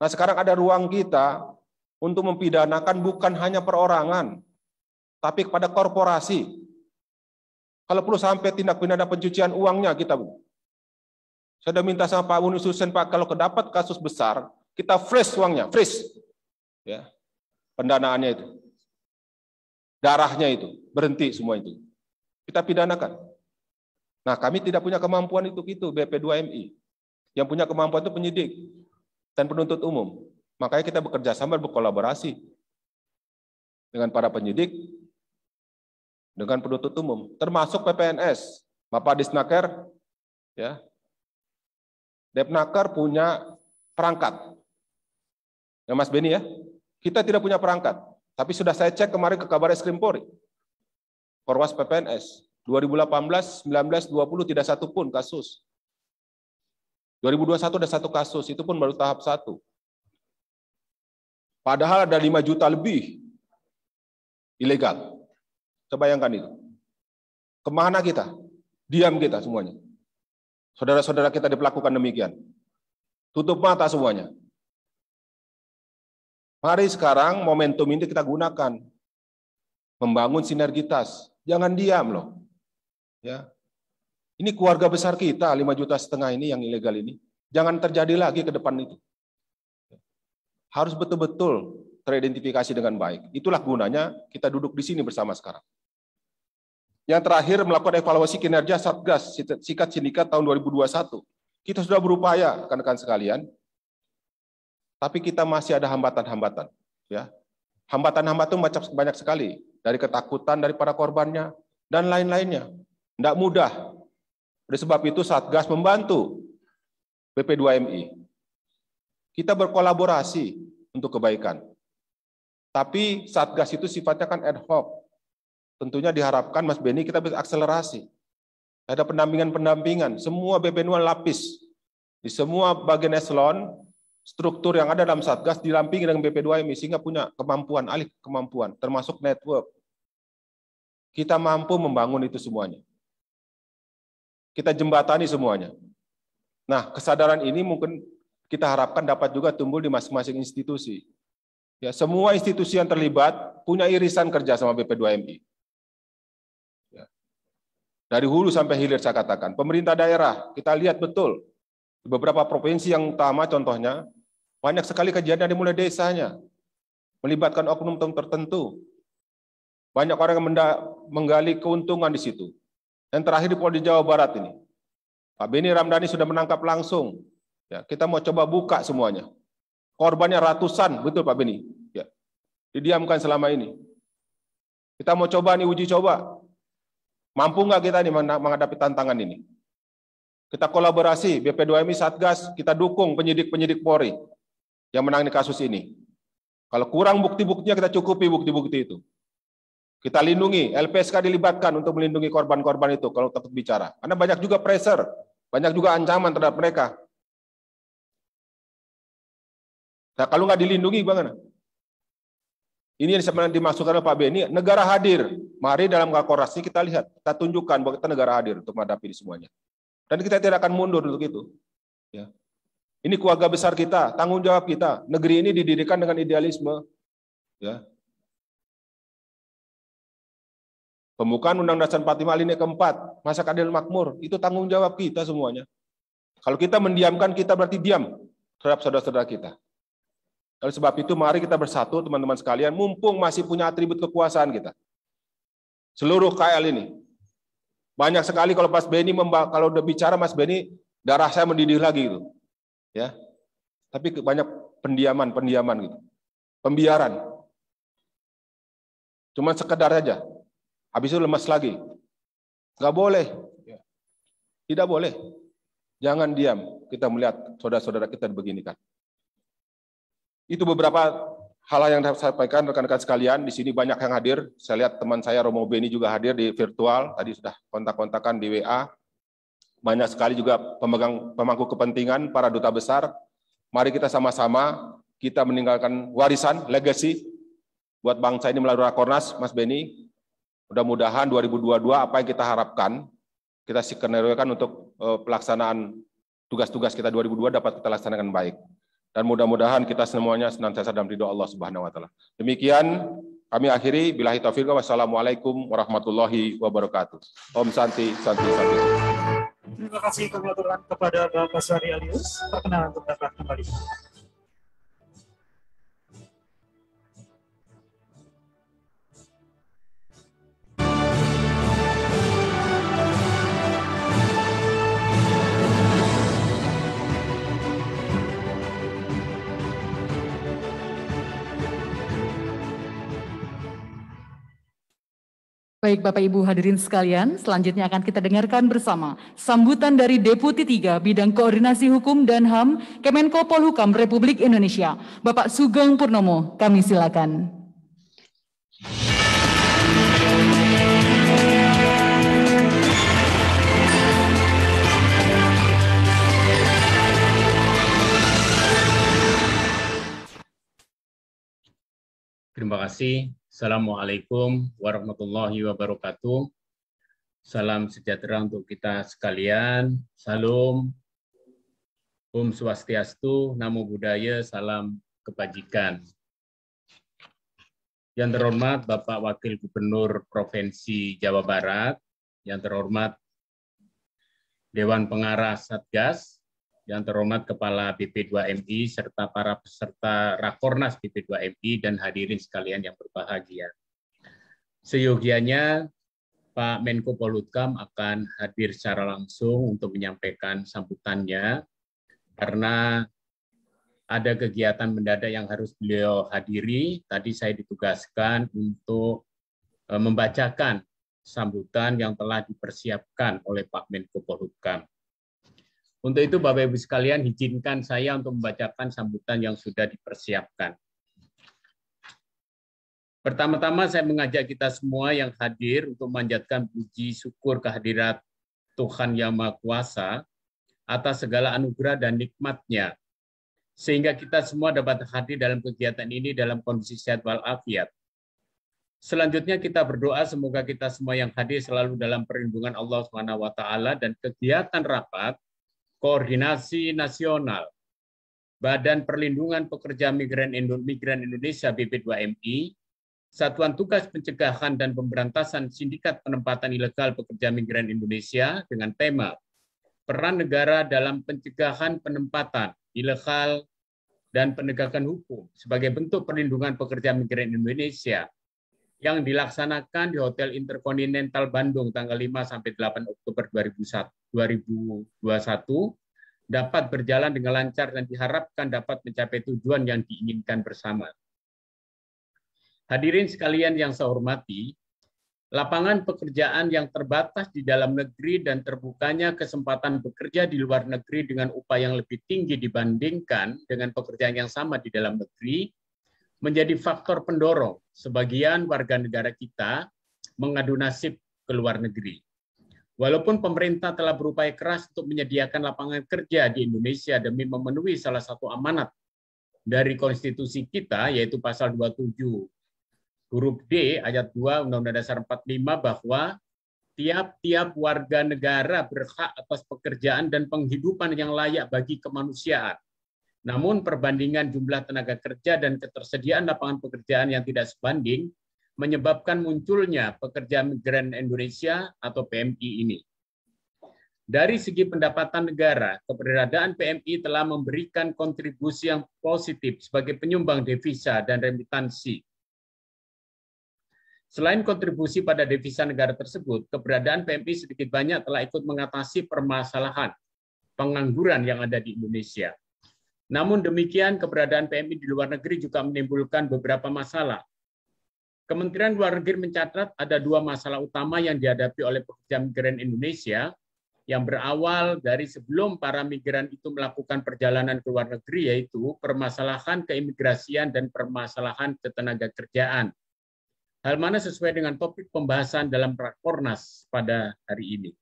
Nah sekarang ada ruang kita untuk mempidanakan bukan hanya perorangan, tapi kepada korporasi. Kalau perlu sampai tindak pidana pencucian uangnya kita. Bu. Saya sudah minta sama Pak Buni Susen, Pak, kalau kedapat kasus besar, kita freeze uangnya, freeze. Ya, pendanaannya itu darahnya itu, berhenti semua itu. Kita pidanakan. Nah, kami tidak punya kemampuan itu itu BP2MI. Yang punya kemampuan itu penyidik dan penuntut umum. Makanya kita bekerja sama berkolaborasi dengan para penyidik, dengan penuntut umum, termasuk PPNS, Bapak Disnaker, ya. Depnaker punya perangkat. Ya Mas Beni ya. Kita tidak punya perangkat. Tapi sudah saya cek kemarin ke kabar eskrim Polri. Korwas PPNS. 2018, 19, 20 tidak satu pun kasus. 2021 ada satu kasus, itu pun baru tahap satu. Padahal ada 5 juta lebih ilegal. Coba bayangkan itu. Kemana kita? Diam kita semuanya. Saudara-saudara kita diperlakukan demikian. Tutup mata semuanya. Mari sekarang momentum ini kita gunakan. Membangun sinergitas. Jangan diam loh. Ya. Ini keluarga besar kita, 5 juta setengah ini yang ilegal ini. Jangan terjadi lagi ke depan itu. Harus betul-betul teridentifikasi dengan baik. Itulah gunanya kita duduk di sini bersama sekarang. Yang terakhir melakukan evaluasi kinerja Satgas Sikat Sindikat tahun 2021. Kita sudah berupaya, rekan-rekan sekalian, tapi kita masih ada hambatan-hambatan. Ya, hambatan-hambatan macam banyak sekali dari ketakutan dari para korbannya dan lain-lainnya. Tidak mudah. Oleh sebab itu Satgas membantu BP2MI. Kita berkolaborasi untuk kebaikan. Tapi Satgas itu sifatnya kan ad hoc. Tentunya diharapkan Mas Beni kita bisa akselerasi. Ada pendampingan-pendampingan. Semua BP2 lapis. Di semua bagian eselon struktur yang ada dalam Satgas dilampingi dengan BP2MI sehingga punya kemampuan, alih kemampuan, termasuk network. Kita mampu membangun itu semuanya. Kita jembatani semuanya. Nah, kesadaran ini mungkin kita harapkan dapat juga tumbuh di masing-masing institusi. Ya, semua institusi yang terlibat punya irisan kerja sama BP2MI. Ya. Dari hulu sampai hilir saya katakan. Pemerintah daerah, kita lihat betul di beberapa provinsi yang utama contohnya, banyak sekali kejadian dari mulai desanya, melibatkan oknum tertentu. Banyak orang yang menggali keuntungan di situ. Dan terakhir di Polda Jawa Barat ini, Pak Beni Ramdhani sudah menangkap langsung. Ya, kita mau coba buka semuanya. Korbannya ratusan, betul Pak Beni. Ya, didiamkan selama ini. Kita mau coba nih uji coba. Mampu nggak kita nih menghadapi tantangan ini? Kita kolaborasi BP2MI Satgas, kita dukung penyidik-penyidik Polri yang menangani kasus ini. Kalau kurang bukti-buktinya kita cukupi bukti-bukti itu. Kita lindungi, LPSK dilibatkan untuk melindungi korban-korban itu kalau takut bicara. Karena banyak juga pressure, banyak juga ancaman terhadap mereka. Nah, kalau nggak dilindungi bagaimana? Ini yang sebenarnya dimasukkan oleh Pak Beni, negara hadir. Mari dalam Rakornas kita lihat, kita tunjukkan bahwa kita negara hadir untuk menghadapi semuanya. Dan kita tidak akan mundur untuk itu. Ya. Ini keluarga besar kita, tanggung jawab kita. Negeri ini didirikan dengan idealisme. Ya. Pembukaan Undang Dasar 45 ini keempat, masa keadilan makmur, itu tanggung jawab kita semuanya. Kalau kita mendiamkan, kita berarti diam terhadap saudara-saudara kita. Oleh sebab itu, mari kita bersatu, teman-teman sekalian, mumpung masih punya atribut kekuasaan kita. Seluruh KL ini, banyak sekali kalau Mas Beni kalau udah bicara Mas Beni darah saya mendidih lagi gitu. Ya. Tapi banyak pendiaman-pendiaman gitu. Pembiaran. Cuma sekedar saja. Habis itu lemas lagi. nggak boleh. Ya. Tidak boleh. Jangan diam. Kita melihat saudara-saudara kita begini kan Itu beberapa hal yang saya sampaikan rekan-rekan sekalian di sini banyak yang hadir. Saya lihat teman saya Romo Beni juga hadir di virtual. Tadi sudah kontak-kontakan di WA. Banyak sekali juga pemegang pemangku kepentingan para duta besar. Mari kita sama-sama kita meninggalkan warisan legacy buat bangsa ini melalui Rakornas, Mas Beni. Mudah-mudahan 2022 apa yang kita harapkan kita skenariokan untuk eh, pelaksanaan tugas-tugas kita 2002 dapat kita laksanakan baik dan mudah-mudahan kita semuanya senantiasa dalam ridho Allah Subhanahu wa taala. Demikian kami akhiri billahi taufiq wassalamualaikum warahmatullahi wabarakatuh. Om Santi, Santi, Santi. Terima kasih kepada Bapak Sari Alius. Perkenalan untuk dapat kembali. Baik Bapak Ibu hadirin sekalian, selanjutnya akan kita dengarkan bersama sambutan dari Deputi 3 Bidang Koordinasi Hukum dan HAM Kemenko Polhukam Republik Indonesia, Bapak Sugeng Purnomo. Kami silakan. Terima kasih Assalamualaikum warahmatullahi wabarakatuh. Salam sejahtera untuk kita sekalian. Salam. Om Swastiastu, Namo Buddhaya, salam kebajikan. Yang terhormat Bapak Wakil Gubernur Provinsi Jawa Barat, yang terhormat Dewan Pengarah Satgas, yang terhormat Kepala BP2MI serta para peserta Rakornas BP2MI dan hadirin sekalian yang berbahagia. Seyogianya Pak Menko Polhukam akan hadir secara langsung untuk menyampaikan sambutannya karena ada kegiatan mendadak yang harus beliau hadiri. Tadi saya ditugaskan untuk eh, membacakan sambutan yang telah dipersiapkan oleh Pak Menko Polhukam. Untuk itu Bapak Ibu sekalian izinkan saya untuk membacakan sambutan yang sudah dipersiapkan. Pertama-tama saya mengajak kita semua yang hadir untuk manjatkan puji syukur kehadirat Tuhan Yang Maha Kuasa atas segala anugerah dan nikmatnya, sehingga kita semua dapat hadir dalam kegiatan ini dalam kondisi sehat walafiat. Selanjutnya kita berdoa semoga kita semua yang hadir selalu dalam perlindungan Allah Swt dan kegiatan rapat Koordinasi Nasional Badan Perlindungan Pekerja Migran, Indonesia BP2MI, Satuan Tugas Pencegahan dan Pemberantasan Sindikat Penempatan Ilegal Pekerja Migran Indonesia dengan tema Peran Negara dalam Pencegahan Penempatan Ilegal dan Penegakan Hukum sebagai bentuk perlindungan pekerja migran Indonesia yang dilaksanakan di Hotel Interkontinental Bandung tanggal 5 sampai 8 Oktober 2021 dapat berjalan dengan lancar dan diharapkan dapat mencapai tujuan yang diinginkan bersama. Hadirin sekalian yang saya hormati, lapangan pekerjaan yang terbatas di dalam negeri dan terbukanya kesempatan bekerja di luar negeri dengan upaya yang lebih tinggi dibandingkan dengan pekerjaan yang sama di dalam negeri menjadi faktor pendorong sebagian warga negara kita mengadu nasib ke luar negeri. Walaupun pemerintah telah berupaya keras untuk menyediakan lapangan kerja di Indonesia demi memenuhi salah satu amanat dari konstitusi kita yaitu pasal 27 huruf D ayat 2 Undang-Undang Dasar 45 bahwa tiap-tiap warga negara berhak atas pekerjaan dan penghidupan yang layak bagi kemanusiaan namun perbandingan jumlah tenaga kerja dan ketersediaan lapangan pekerjaan yang tidak sebanding menyebabkan munculnya pekerja migran Indonesia atau PMI ini. Dari segi pendapatan negara, keberadaan PMI telah memberikan kontribusi yang positif sebagai penyumbang devisa dan remitansi. Selain kontribusi pada devisa negara tersebut, keberadaan PMI sedikit banyak telah ikut mengatasi permasalahan pengangguran yang ada di Indonesia. Namun demikian, keberadaan PMI di luar negeri juga menimbulkan beberapa masalah. Kementerian Luar Negeri mencatat ada dua masalah utama yang dihadapi oleh pekerja migran Indonesia yang berawal dari sebelum para migran itu melakukan perjalanan ke luar negeri, yaitu permasalahan keimigrasian dan permasalahan ketenaga kerjaan. Hal mana sesuai dengan topik pembahasan dalam Rakornas pada hari ini.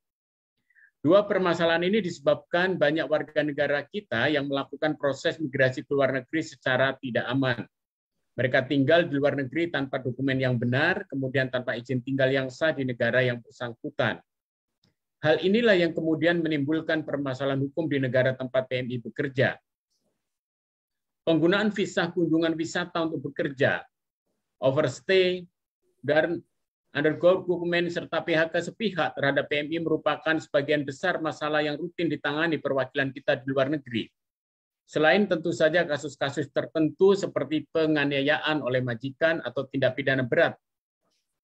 Dua permasalahan ini disebabkan banyak warga negara kita yang melakukan proses migrasi ke luar negeri secara tidak aman. Mereka tinggal di luar negeri tanpa dokumen yang benar, kemudian tanpa izin tinggal yang sah di negara yang bersangkutan. Hal inilah yang kemudian menimbulkan permasalahan hukum di negara tempat PMI bekerja. Penggunaan visa kunjungan wisata untuk bekerja, overstay, dan Undergo Government serta PHK sepihak terhadap PMI merupakan sebagian besar masalah yang rutin ditangani perwakilan kita di luar negeri. Selain tentu saja kasus-kasus tertentu seperti penganiayaan oleh majikan atau tindak pidana berat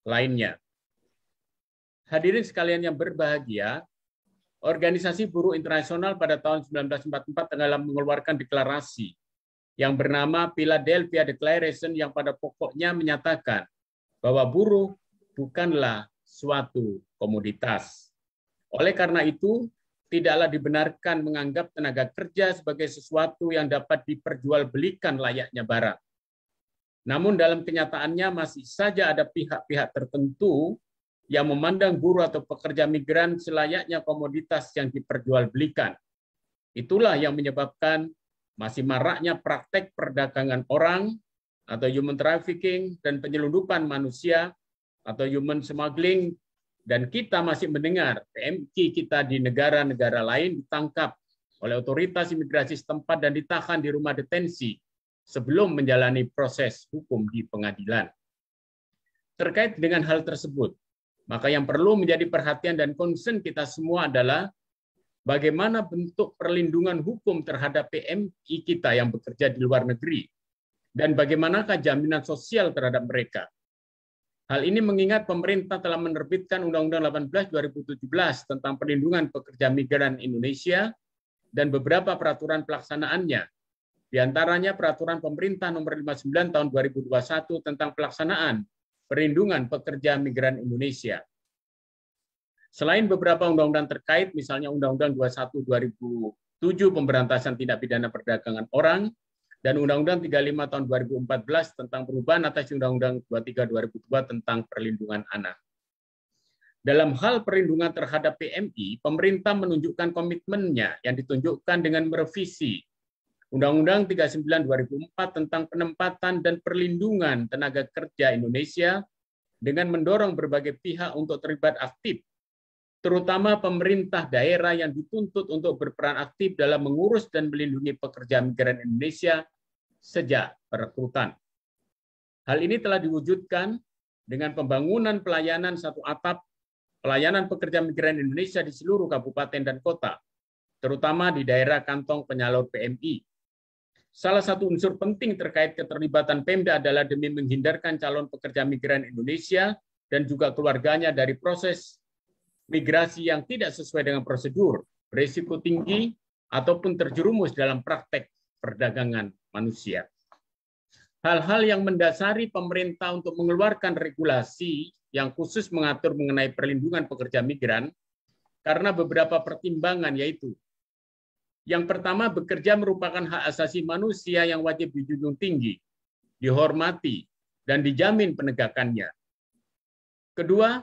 lainnya. Hadirin sekalian yang berbahagia, Organisasi Buruh Internasional pada tahun 1944 tenggelam mengeluarkan deklarasi yang bernama Philadelphia Declaration yang pada pokoknya menyatakan bahwa buruh bukanlah suatu komoditas. Oleh karena itu, tidaklah dibenarkan menganggap tenaga kerja sebagai sesuatu yang dapat diperjualbelikan layaknya barang. Namun dalam kenyataannya masih saja ada pihak-pihak tertentu yang memandang buruh atau pekerja migran selayaknya komoditas yang diperjualbelikan. Itulah yang menyebabkan masih maraknya praktek perdagangan orang atau human trafficking dan penyelundupan manusia atau human smuggling dan kita masih mendengar PMI kita di negara-negara lain ditangkap oleh otoritas imigrasi setempat dan ditahan di rumah detensi sebelum menjalani proses hukum di pengadilan. Terkait dengan hal tersebut, maka yang perlu menjadi perhatian dan concern kita semua adalah bagaimana bentuk perlindungan hukum terhadap PMI kita yang bekerja di luar negeri dan bagaimanakah jaminan sosial terhadap mereka Hal ini mengingat pemerintah telah menerbitkan Undang-Undang 18 2017 tentang perlindungan pekerja migran Indonesia dan beberapa peraturan pelaksanaannya. Di antaranya peraturan pemerintah nomor 59 tahun 2021 tentang pelaksanaan perlindungan pekerja migran Indonesia. Selain beberapa undang-undang terkait, misalnya Undang-Undang 21 2007 Pemberantasan Tindak Pidana Perdagangan Orang, dan Undang-Undang 35 tahun 2014 tentang perubahan atas Undang-Undang 23 2002 tentang perlindungan anak. Dalam hal perlindungan terhadap PMI, pemerintah menunjukkan komitmennya yang ditunjukkan dengan merevisi Undang-Undang 39 2004 tentang penempatan dan perlindungan tenaga kerja Indonesia dengan mendorong berbagai pihak untuk terlibat aktif, terutama pemerintah daerah yang dituntut untuk berperan aktif dalam mengurus dan melindungi pekerja migran Indonesia sejak perekrutan. Hal ini telah diwujudkan dengan pembangunan pelayanan satu atap pelayanan pekerja migran Indonesia di seluruh kabupaten dan kota, terutama di daerah kantong penyalur PMI. Salah satu unsur penting terkait keterlibatan Pemda adalah demi menghindarkan calon pekerja migran Indonesia dan juga keluarganya dari proses migrasi yang tidak sesuai dengan prosedur, risiko tinggi, ataupun terjerumus dalam praktek perdagangan manusia. Hal-hal yang mendasari pemerintah untuk mengeluarkan regulasi yang khusus mengatur mengenai perlindungan pekerja migran karena beberapa pertimbangan yaitu yang pertama, bekerja merupakan hak asasi manusia yang wajib dijunjung tinggi, dihormati, dan dijamin penegakannya. Kedua,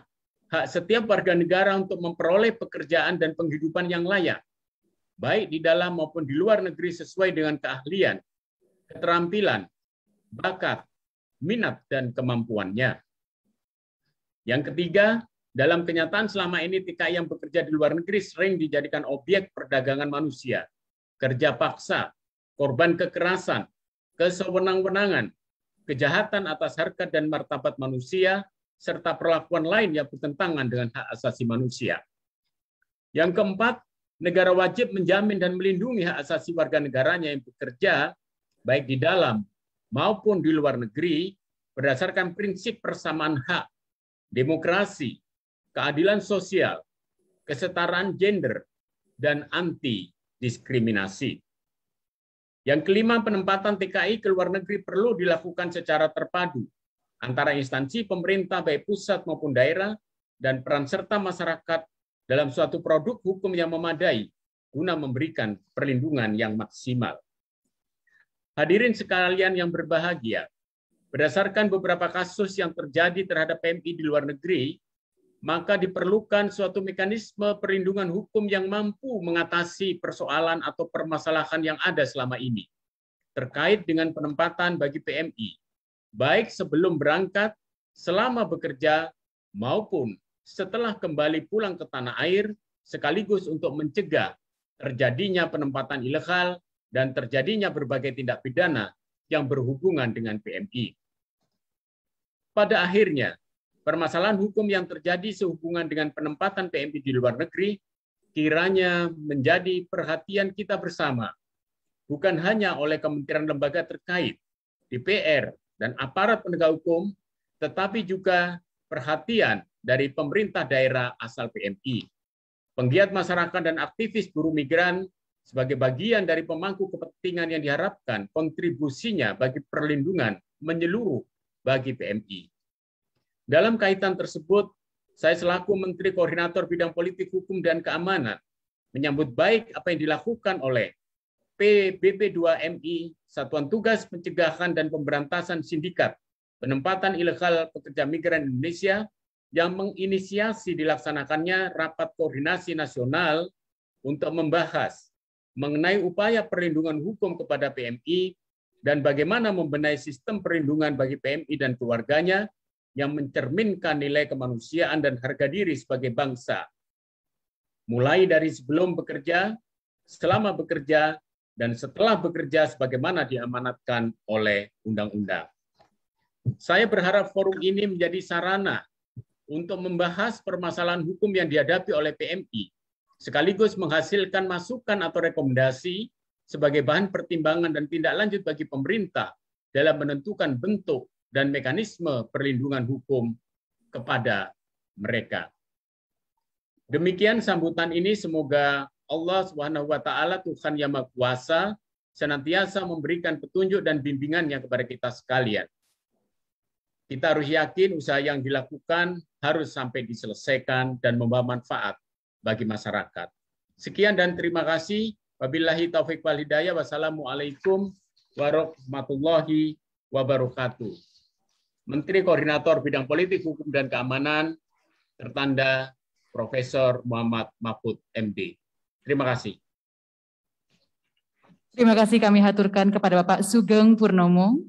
hak setiap warga negara untuk memperoleh pekerjaan dan penghidupan yang layak, baik di dalam maupun di luar negeri sesuai dengan keahlian, keterampilan, bakat, minat, dan kemampuannya. Yang ketiga, dalam kenyataan selama ini TKI yang bekerja di luar negeri sering dijadikan objek perdagangan manusia, kerja paksa, korban kekerasan, kesewenang-wenangan, kejahatan atas harkat dan martabat manusia, serta perlakuan lain yang bertentangan dengan hak asasi manusia. Yang keempat, negara wajib menjamin dan melindungi hak asasi warga negaranya yang bekerja baik di dalam maupun di luar negeri berdasarkan prinsip persamaan hak, demokrasi, keadilan sosial, kesetaraan gender, dan anti diskriminasi. Yang kelima, penempatan TKI ke luar negeri perlu dilakukan secara terpadu antara instansi pemerintah baik pusat maupun daerah dan peran serta masyarakat dalam suatu produk hukum yang memadai guna memberikan perlindungan yang maksimal. Hadirin sekalian yang berbahagia, berdasarkan beberapa kasus yang terjadi terhadap PMI di luar negeri, maka diperlukan suatu mekanisme perlindungan hukum yang mampu mengatasi persoalan atau permasalahan yang ada selama ini terkait dengan penempatan bagi PMI, baik sebelum berangkat, selama bekerja, maupun setelah kembali pulang ke tanah air, sekaligus untuk mencegah terjadinya penempatan ilegal dan terjadinya berbagai tindak pidana yang berhubungan dengan PMI. Pada akhirnya, permasalahan hukum yang terjadi sehubungan dengan penempatan PMI di luar negeri kiranya menjadi perhatian kita bersama, bukan hanya oleh kementerian lembaga terkait, DPR, dan aparat penegak hukum, tetapi juga perhatian dari pemerintah daerah asal PMI. Penggiat masyarakat dan aktivis buruh migran sebagai bagian dari pemangku kepentingan yang diharapkan kontribusinya bagi perlindungan menyeluruh bagi PMI. Dalam kaitan tersebut, saya selaku Menteri Koordinator Bidang Politik Hukum dan Keamanan menyambut baik apa yang dilakukan oleh PBB2MI, Satuan Tugas Pencegahan dan Pemberantasan Sindikat, penempatan ilegal pekerja migran Indonesia yang menginisiasi dilaksanakannya rapat koordinasi nasional untuk membahas mengenai upaya perlindungan hukum kepada PMI dan bagaimana membenahi sistem perlindungan bagi PMI dan keluarganya yang mencerminkan nilai kemanusiaan dan harga diri sebagai bangsa. Mulai dari sebelum bekerja, selama bekerja, dan setelah bekerja sebagaimana diamanatkan oleh undang-undang. Saya berharap forum ini menjadi sarana untuk membahas permasalahan hukum yang dihadapi oleh PMI sekaligus menghasilkan masukan atau rekomendasi sebagai bahan pertimbangan dan tindak lanjut bagi pemerintah dalam menentukan bentuk dan mekanisme perlindungan hukum kepada mereka. Demikian sambutan ini semoga Allah swt Tuhan Yang Maha Kuasa senantiasa memberikan petunjuk dan bimbingannya kepada kita sekalian. Kita harus yakin usaha yang dilakukan harus sampai diselesaikan dan membawa manfaat bagi masyarakat. Sekian dan terima kasih. Wabillahi taufik wal hidayah. Wassalamualaikum warahmatullahi wabarakatuh. Menteri Koordinator Bidang Politik, Hukum, dan Keamanan, tertanda Profesor Muhammad Mahfud, MD. Terima kasih. Terima kasih kami haturkan kepada Bapak Sugeng Purnomo.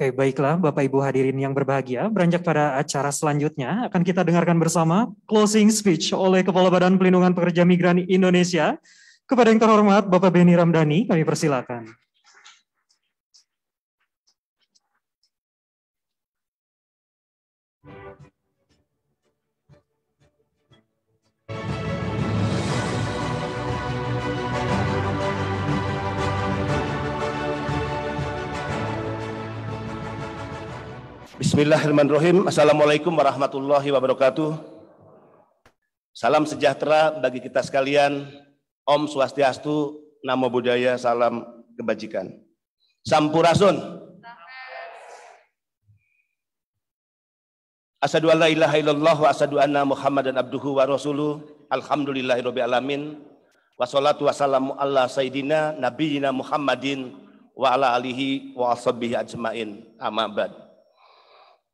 Oke, baiklah Bapak Ibu hadirin yang berbahagia, beranjak pada acara selanjutnya akan kita dengarkan bersama closing speech oleh Kepala Badan Pelindungan Pekerja Migran Indonesia kepada yang terhormat Bapak Beni Ramdhani, kami persilakan. Bismillahirrahmanirrahim. Assalamualaikum warahmatullahi wabarakatuh. Salam sejahtera bagi kita sekalian. Om Swastiastu, Namo Buddhaya, Salam Kebajikan. Sampurasun. Asadu an la ilaha illallah wa asadu anna muhammadan abduhu wa rasuluh. Alhamdulillahi rabbi alamin. Wassalatu wassalamu ala sayyidina nabiyina muhammadin wa ala alihi wa ashabihi ajmain. Amma ba'du.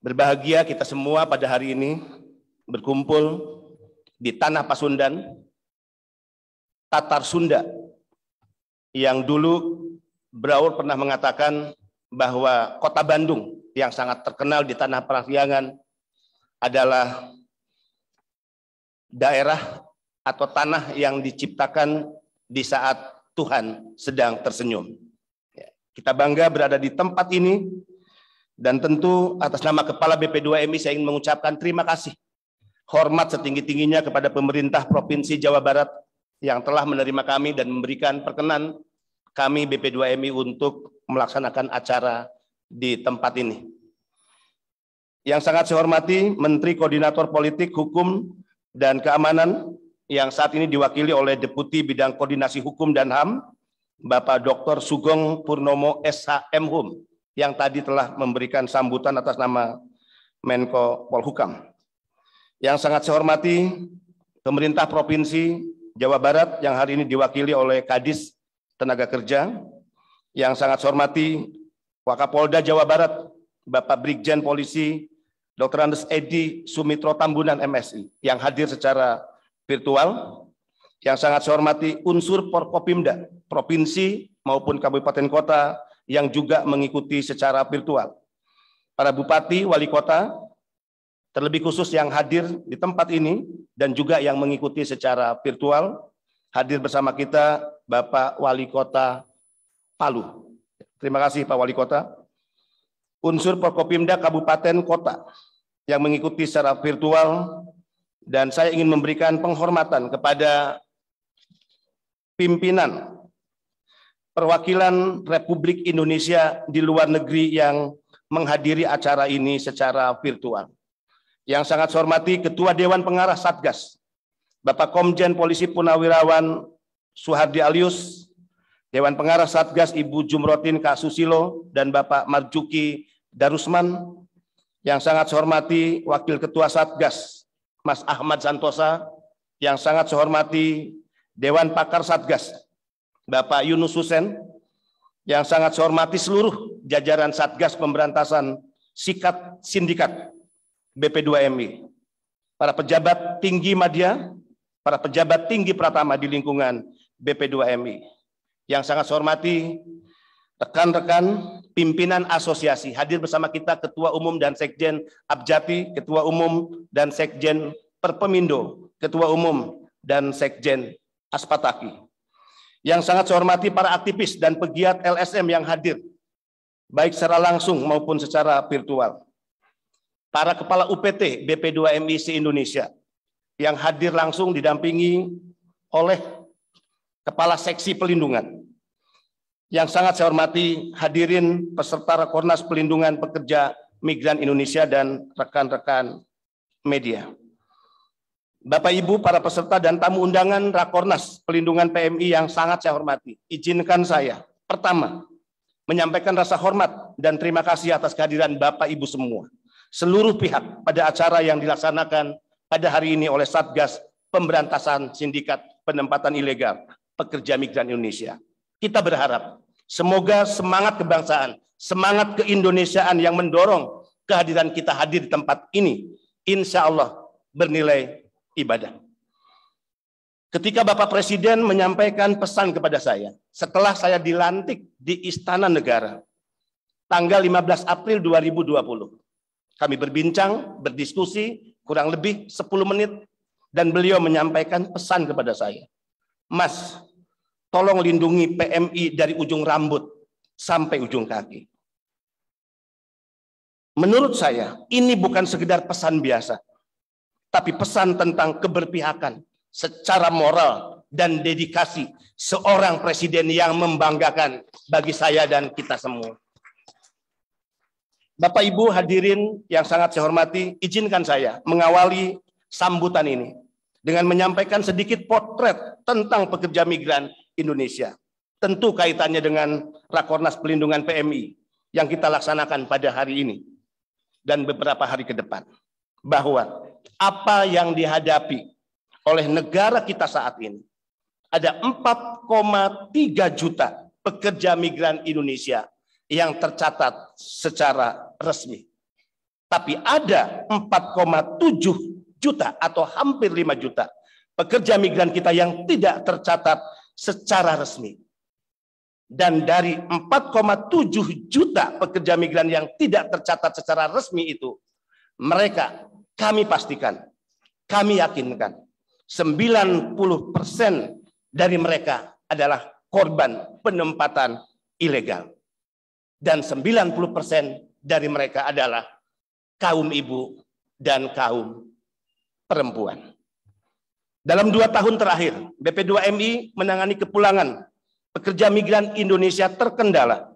Berbahagia kita semua pada hari ini berkumpul di tanah Pasundan, Tatar Sunda, yang dulu Braul pernah mengatakan bahwa kota Bandung yang sangat terkenal di tanah Parahyangan adalah daerah atau tanah yang diciptakan di saat Tuhan sedang tersenyum. Ya, kita bangga berada di tempat ini dan tentu atas nama Kepala BP2MI saya ingin mengucapkan terima kasih. Hormat setinggi-tingginya kepada pemerintah Provinsi Jawa Barat yang telah menerima kami dan memberikan perkenan kami BP2MI untuk melaksanakan acara di tempat ini. Yang sangat saya hormati Menteri Koordinator Politik, Hukum, dan Keamanan yang saat ini diwakili oleh Deputi Bidang Koordinasi Hukum dan HAM, Bapak Dr. Sugeng Purnomo SHM Hum yang tadi telah memberikan sambutan atas nama Menko Polhukam. Yang sangat saya hormati pemerintah Provinsi Jawa Barat yang hari ini diwakili oleh Kadis Tenaga Kerja. Yang sangat saya hormati Wakapolda Jawa Barat, Bapak Brigjen Polisi Dr. Andes Edi Sumitro Tambunan MSI yang hadir secara virtual. Yang sangat saya hormati unsur Porkopimda, Provinsi maupun Kabupaten Kota yang juga mengikuti secara virtual. Para bupati, wali kota, terlebih khusus yang hadir di tempat ini dan juga yang mengikuti secara virtual, hadir bersama kita Bapak Wali Kota Palu. Terima kasih Pak Wali Kota. Unsur Pokopimda Kabupaten Kota yang mengikuti secara virtual dan saya ingin memberikan penghormatan kepada pimpinan perwakilan Republik Indonesia di luar negeri yang menghadiri acara ini secara virtual. Yang sangat saya hormati Ketua Dewan Pengarah Satgas, Bapak Komjen Polisi Punawirawan Suhardi Alius, Dewan Pengarah Satgas Ibu Jumrotin Kasusilo, dan Bapak Marjuki Darusman. Yang sangat saya hormati Wakil Ketua Satgas, Mas Ahmad Santosa. Yang sangat saya hormati Dewan Pakar Satgas, Bapak Yunus Husen, yang sangat saya hormati seluruh jajaran Satgas Pemberantasan Sikat Sindikat BP2MI, para pejabat tinggi media, para pejabat tinggi pertama di lingkungan BP2MI. Yang sangat saya hormati rekan-rekan pimpinan asosiasi hadir bersama kita Ketua Umum dan Sekjen Abjati, Ketua Umum dan Sekjen Perpemindo, Ketua Umum dan Sekjen Aspataki yang sangat saya hormati para aktivis dan pegiat LSM yang hadir, baik secara langsung maupun secara virtual. Para kepala UPT BP2 MIC Indonesia yang hadir langsung didampingi oleh kepala seksi pelindungan. Yang sangat saya hormati hadirin peserta Rakornas Pelindungan Pekerja Migran Indonesia dan rekan-rekan media. Bapak Ibu, para peserta dan tamu undangan Rakornas Pelindungan PMI yang sangat saya hormati, izinkan saya pertama menyampaikan rasa hormat dan terima kasih atas kehadiran Bapak Ibu semua, seluruh pihak pada acara yang dilaksanakan pada hari ini oleh Satgas Pemberantasan Sindikat Penempatan Ilegal Pekerja Migran Indonesia. Kita berharap semoga semangat kebangsaan, semangat keindonesiaan yang mendorong kehadiran kita hadir di tempat ini, insya Allah bernilai ibadah. Ketika Bapak Presiden menyampaikan pesan kepada saya, setelah saya dilantik di Istana Negara, tanggal 15 April 2020, kami berbincang, berdiskusi, kurang lebih 10 menit, dan beliau menyampaikan pesan kepada saya. Mas, tolong lindungi PMI dari ujung rambut sampai ujung kaki. Menurut saya, ini bukan sekedar pesan biasa, tapi pesan tentang keberpihakan secara moral dan dedikasi seorang presiden yang membanggakan bagi saya dan kita semua. Bapak Ibu hadirin yang sangat saya hormati, izinkan saya mengawali sambutan ini dengan menyampaikan sedikit potret tentang pekerja migran Indonesia. Tentu kaitannya dengan Rakornas Pelindungan PMI yang kita laksanakan pada hari ini dan beberapa hari ke depan. Bahwa apa yang dihadapi oleh negara kita saat ini. Ada 4,3 juta pekerja migran Indonesia yang tercatat secara resmi. Tapi ada 4,7 juta atau hampir 5 juta pekerja migran kita yang tidak tercatat secara resmi. Dan dari 4,7 juta pekerja migran yang tidak tercatat secara resmi itu, mereka kami pastikan, kami yakinkan 90% dari mereka adalah korban penempatan ilegal. Dan 90% dari mereka adalah kaum ibu dan kaum perempuan. Dalam dua tahun terakhir, BP2MI menangani kepulangan pekerja migran Indonesia terkendala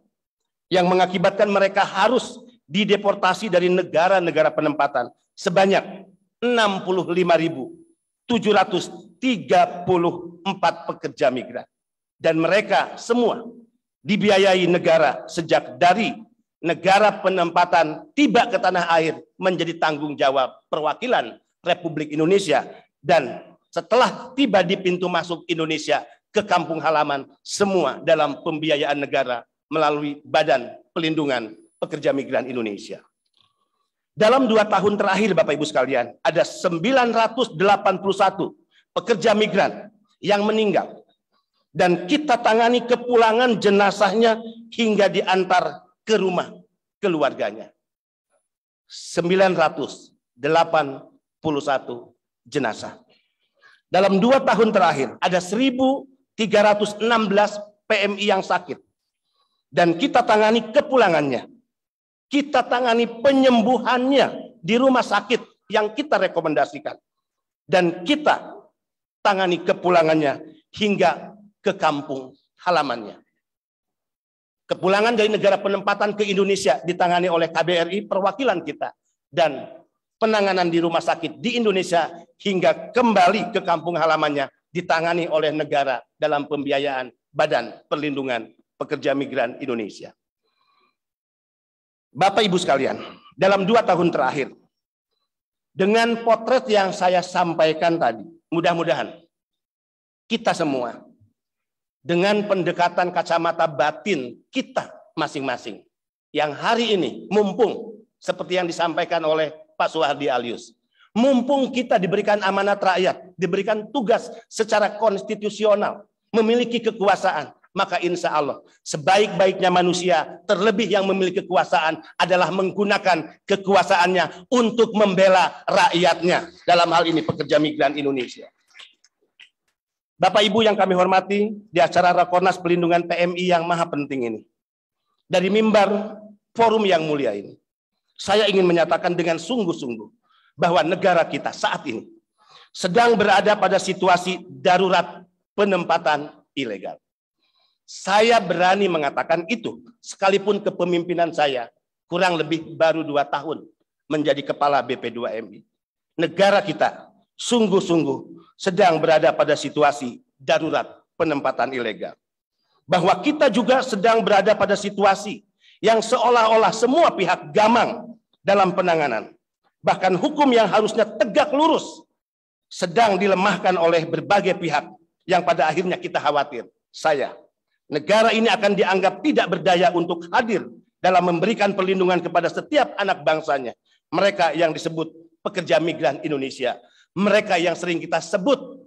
yang mengakibatkan mereka harus dideportasi dari negara-negara penempatan sebanyak 65.734 pekerja migran. Dan mereka semua dibiayai negara sejak dari negara penempatan tiba ke tanah air menjadi tanggung jawab perwakilan Republik Indonesia dan setelah tiba di pintu masuk Indonesia ke kampung halaman semua dalam pembiayaan negara melalui Badan Pelindungan Pekerja Migran Indonesia. Dalam dua tahun terakhir Bapak Ibu sekalian, ada 981 pekerja migran yang meninggal. Dan kita tangani kepulangan jenazahnya hingga diantar ke rumah keluarganya. 981 jenazah. Dalam dua tahun terakhir, ada 1.316 PMI yang sakit. Dan kita tangani kepulangannya kita tangani penyembuhannya di rumah sakit yang kita rekomendasikan. Dan kita tangani kepulangannya hingga ke kampung halamannya. Kepulangan dari negara penempatan ke Indonesia ditangani oleh KBRI perwakilan kita dan penanganan di rumah sakit di Indonesia hingga kembali ke kampung halamannya ditangani oleh negara dalam pembiayaan Badan Perlindungan Pekerja Migran Indonesia. Bapak Ibu sekalian, dalam dua tahun terakhir, dengan potret yang saya sampaikan tadi, mudah-mudahan kita semua dengan pendekatan kacamata batin kita masing-masing yang hari ini mumpung seperti yang disampaikan oleh Pak Suhardi Alius. Mumpung kita diberikan amanat rakyat, diberikan tugas secara konstitusional, memiliki kekuasaan, maka insya Allah sebaik-baiknya manusia terlebih yang memiliki kekuasaan adalah menggunakan kekuasaannya untuk membela rakyatnya dalam hal ini pekerja migran Indonesia. Bapak Ibu yang kami hormati di acara Rakornas Pelindungan PMI yang maha penting ini. Dari mimbar forum yang mulia ini. Saya ingin menyatakan dengan sungguh-sungguh bahwa negara kita saat ini sedang berada pada situasi darurat penempatan ilegal. Saya berani mengatakan itu, sekalipun kepemimpinan saya kurang lebih baru dua tahun menjadi kepala BP2MI. Negara kita sungguh-sungguh sedang berada pada situasi darurat penempatan ilegal. Bahwa kita juga sedang berada pada situasi yang seolah-olah semua pihak gamang dalam penanganan. Bahkan hukum yang harusnya tegak lurus sedang dilemahkan oleh berbagai pihak yang pada akhirnya kita khawatir. Saya negara ini akan dianggap tidak berdaya untuk hadir dalam memberikan perlindungan kepada setiap anak bangsanya. Mereka yang disebut pekerja migran Indonesia. Mereka yang sering kita sebut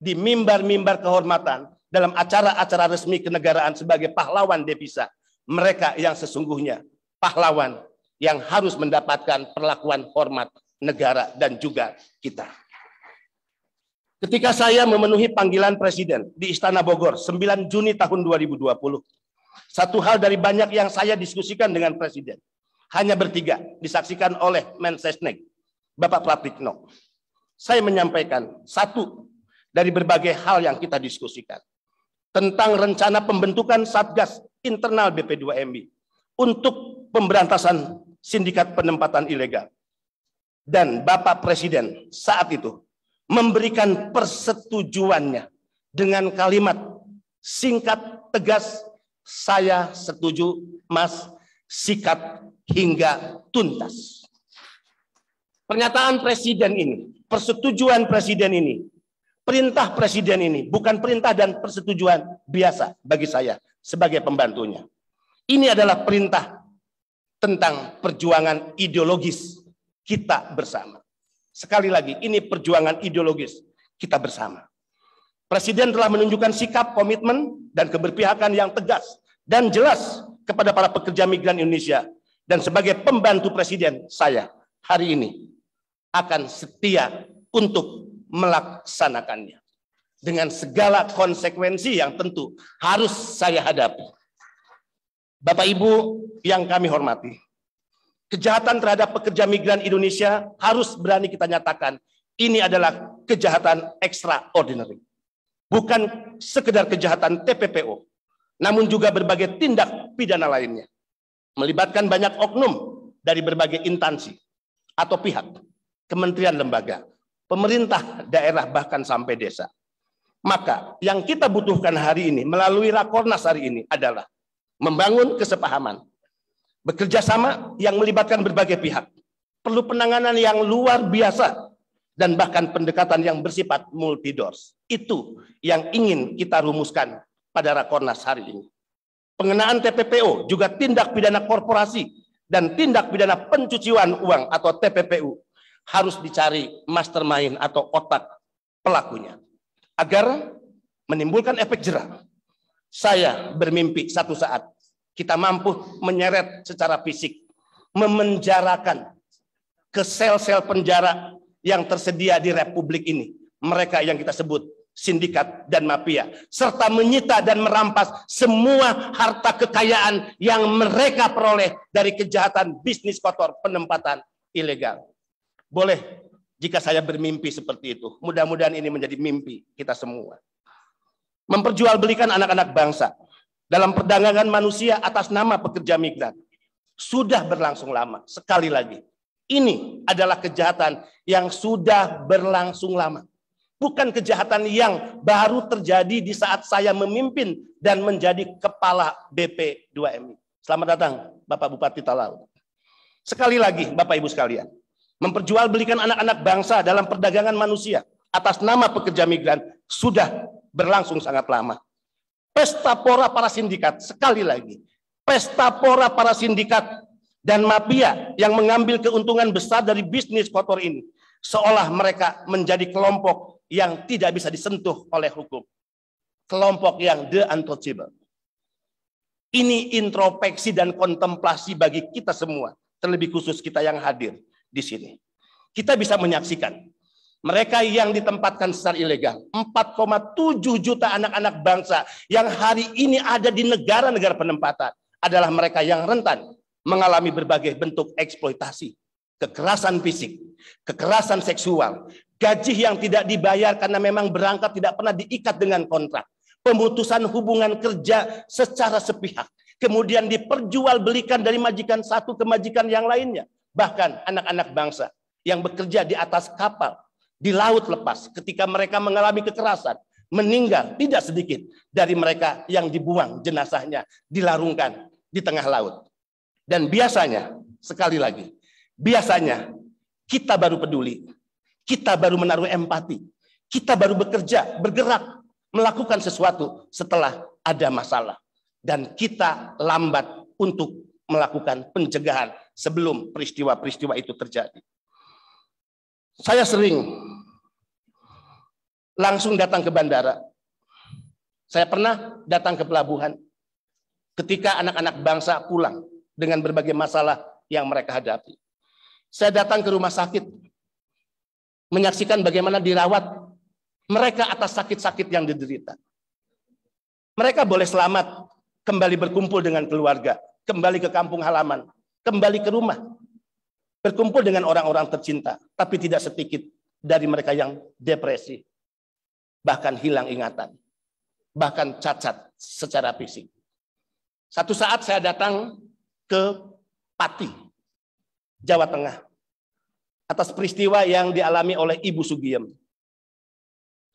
di mimbar-mimbar kehormatan dalam acara-acara resmi kenegaraan sebagai pahlawan devisa. Mereka yang sesungguhnya pahlawan yang harus mendapatkan perlakuan hormat negara dan juga kita. Ketika saya memenuhi panggilan presiden di Istana Bogor 9 Juni tahun 2020, satu hal dari banyak yang saya diskusikan dengan presiden hanya bertiga disaksikan oleh Mensesnek, Bapak Pratikno. Saya menyampaikan satu dari berbagai hal yang kita diskusikan tentang rencana pembentukan Satgas internal BP2MI untuk pemberantasan sindikat penempatan ilegal. Dan Bapak Presiden saat itu memberikan persetujuannya dengan kalimat singkat tegas saya setuju Mas sikat hingga tuntas. Pernyataan presiden ini, persetujuan presiden ini, perintah presiden ini bukan perintah dan persetujuan biasa bagi saya sebagai pembantunya. Ini adalah perintah tentang perjuangan ideologis kita bersama. Sekali lagi, ini perjuangan ideologis kita bersama. Presiden telah menunjukkan sikap, komitmen, dan keberpihakan yang tegas dan jelas kepada para pekerja migran Indonesia. Dan sebagai pembantu presiden, saya hari ini akan setia untuk melaksanakannya. Dengan segala konsekuensi yang tentu harus saya hadapi. Bapak Ibu yang kami hormati, kejahatan terhadap pekerja migran Indonesia harus berani kita nyatakan ini adalah kejahatan extraordinary. Bukan sekedar kejahatan TPPO, namun juga berbagai tindak pidana lainnya. Melibatkan banyak oknum dari berbagai instansi atau pihak, kementerian lembaga, pemerintah daerah bahkan sampai desa. Maka yang kita butuhkan hari ini melalui Rakornas hari ini adalah membangun kesepahaman bekerja sama yang melibatkan berbagai pihak. Perlu penanganan yang luar biasa dan bahkan pendekatan yang bersifat multidors. Itu yang ingin kita rumuskan pada Rakornas hari ini. Pengenaan TPPO juga tindak pidana korporasi dan tindak pidana pencucian uang atau TPPU harus dicari mastermind atau otak pelakunya agar menimbulkan efek jerah. Saya bermimpi satu saat kita mampu menyeret secara fisik, memenjarakan ke sel-sel penjara yang tersedia di republik ini. Mereka yang kita sebut sindikat dan mafia, serta menyita dan merampas semua harta kekayaan yang mereka peroleh dari kejahatan bisnis kotor penempatan ilegal. Boleh jika saya bermimpi seperti itu. Mudah-mudahan ini menjadi mimpi kita semua. Memperjualbelikan anak-anak bangsa, dalam perdagangan manusia atas nama pekerja migran sudah berlangsung lama. Sekali lagi, ini adalah kejahatan yang sudah berlangsung lama. Bukan kejahatan yang baru terjadi di saat saya memimpin dan menjadi kepala BP2MI. Selamat datang Bapak Bupati Talau. Sekali lagi Bapak Ibu sekalian, memperjualbelikan anak-anak bangsa dalam perdagangan manusia atas nama pekerja migran sudah berlangsung sangat lama. Pesta pora para sindikat, sekali lagi. Pesta pora para sindikat dan mafia yang mengambil keuntungan besar dari bisnis kotor ini. Seolah mereka menjadi kelompok yang tidak bisa disentuh oleh hukum. Kelompok yang the untouchable. Ini introspeksi dan kontemplasi bagi kita semua, terlebih khusus kita yang hadir di sini. Kita bisa menyaksikan mereka yang ditempatkan secara ilegal. 4,7 juta anak-anak bangsa yang hari ini ada di negara-negara penempatan adalah mereka yang rentan mengalami berbagai bentuk eksploitasi, kekerasan fisik, kekerasan seksual, gaji yang tidak dibayar karena memang berangkat tidak pernah diikat dengan kontrak, pemutusan hubungan kerja secara sepihak, kemudian diperjualbelikan dari majikan satu ke majikan yang lainnya. Bahkan anak-anak bangsa yang bekerja di atas kapal di laut lepas ketika mereka mengalami kekerasan, meninggal tidak sedikit dari mereka yang dibuang jenazahnya, dilarungkan di tengah laut. Dan biasanya, sekali lagi, biasanya kita baru peduli, kita baru menaruh empati, kita baru bekerja, bergerak, melakukan sesuatu setelah ada masalah. Dan kita lambat untuk melakukan pencegahan sebelum peristiwa-peristiwa itu terjadi. Saya sering langsung datang ke bandara. Saya pernah datang ke pelabuhan ketika anak-anak bangsa pulang dengan berbagai masalah yang mereka hadapi. Saya datang ke rumah sakit menyaksikan bagaimana dirawat mereka atas sakit-sakit yang diderita. Mereka boleh selamat kembali berkumpul dengan keluarga, kembali ke kampung halaman, kembali ke rumah berkumpul dengan orang-orang tercinta, tapi tidak sedikit dari mereka yang depresi, bahkan hilang ingatan, bahkan cacat secara fisik. Satu saat saya datang ke Pati, Jawa Tengah, atas peristiwa yang dialami oleh Ibu Sugiem.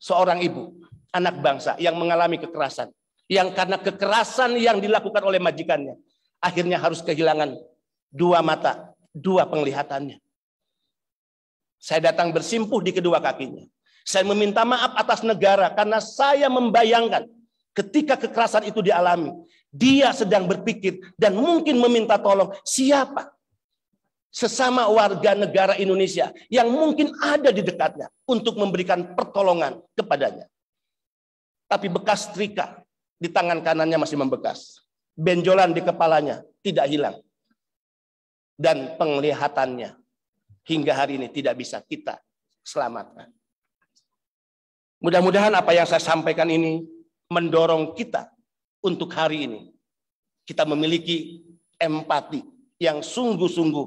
Seorang ibu, anak bangsa yang mengalami kekerasan. Yang karena kekerasan yang dilakukan oleh majikannya, akhirnya harus kehilangan dua mata Dua penglihatannya. Saya datang bersimpuh di kedua kakinya. Saya meminta maaf atas negara karena saya membayangkan ketika kekerasan itu dialami, dia sedang berpikir dan mungkin meminta tolong siapa sesama warga negara Indonesia yang mungkin ada di dekatnya untuk memberikan pertolongan kepadanya. Tapi bekas trika di tangan kanannya masih membekas. Benjolan di kepalanya tidak hilang dan penglihatannya hingga hari ini tidak bisa kita selamatkan. Mudah-mudahan apa yang saya sampaikan ini mendorong kita untuk hari ini kita memiliki empati yang sungguh-sungguh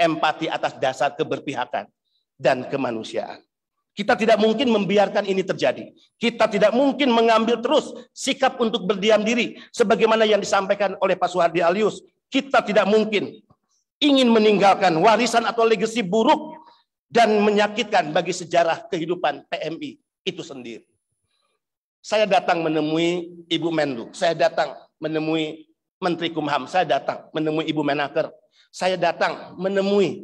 empati atas dasar keberpihakan dan kemanusiaan. Kita tidak mungkin membiarkan ini terjadi. Kita tidak mungkin mengambil terus sikap untuk berdiam diri sebagaimana yang disampaikan oleh Pak Suhardi Alius. Kita tidak mungkin ingin meninggalkan warisan atau legasi buruk dan menyakitkan bagi sejarah kehidupan PMI itu sendiri. Saya datang menemui Ibu Menlu, saya datang menemui Menteri Kumham, saya datang menemui Ibu Menaker, saya datang menemui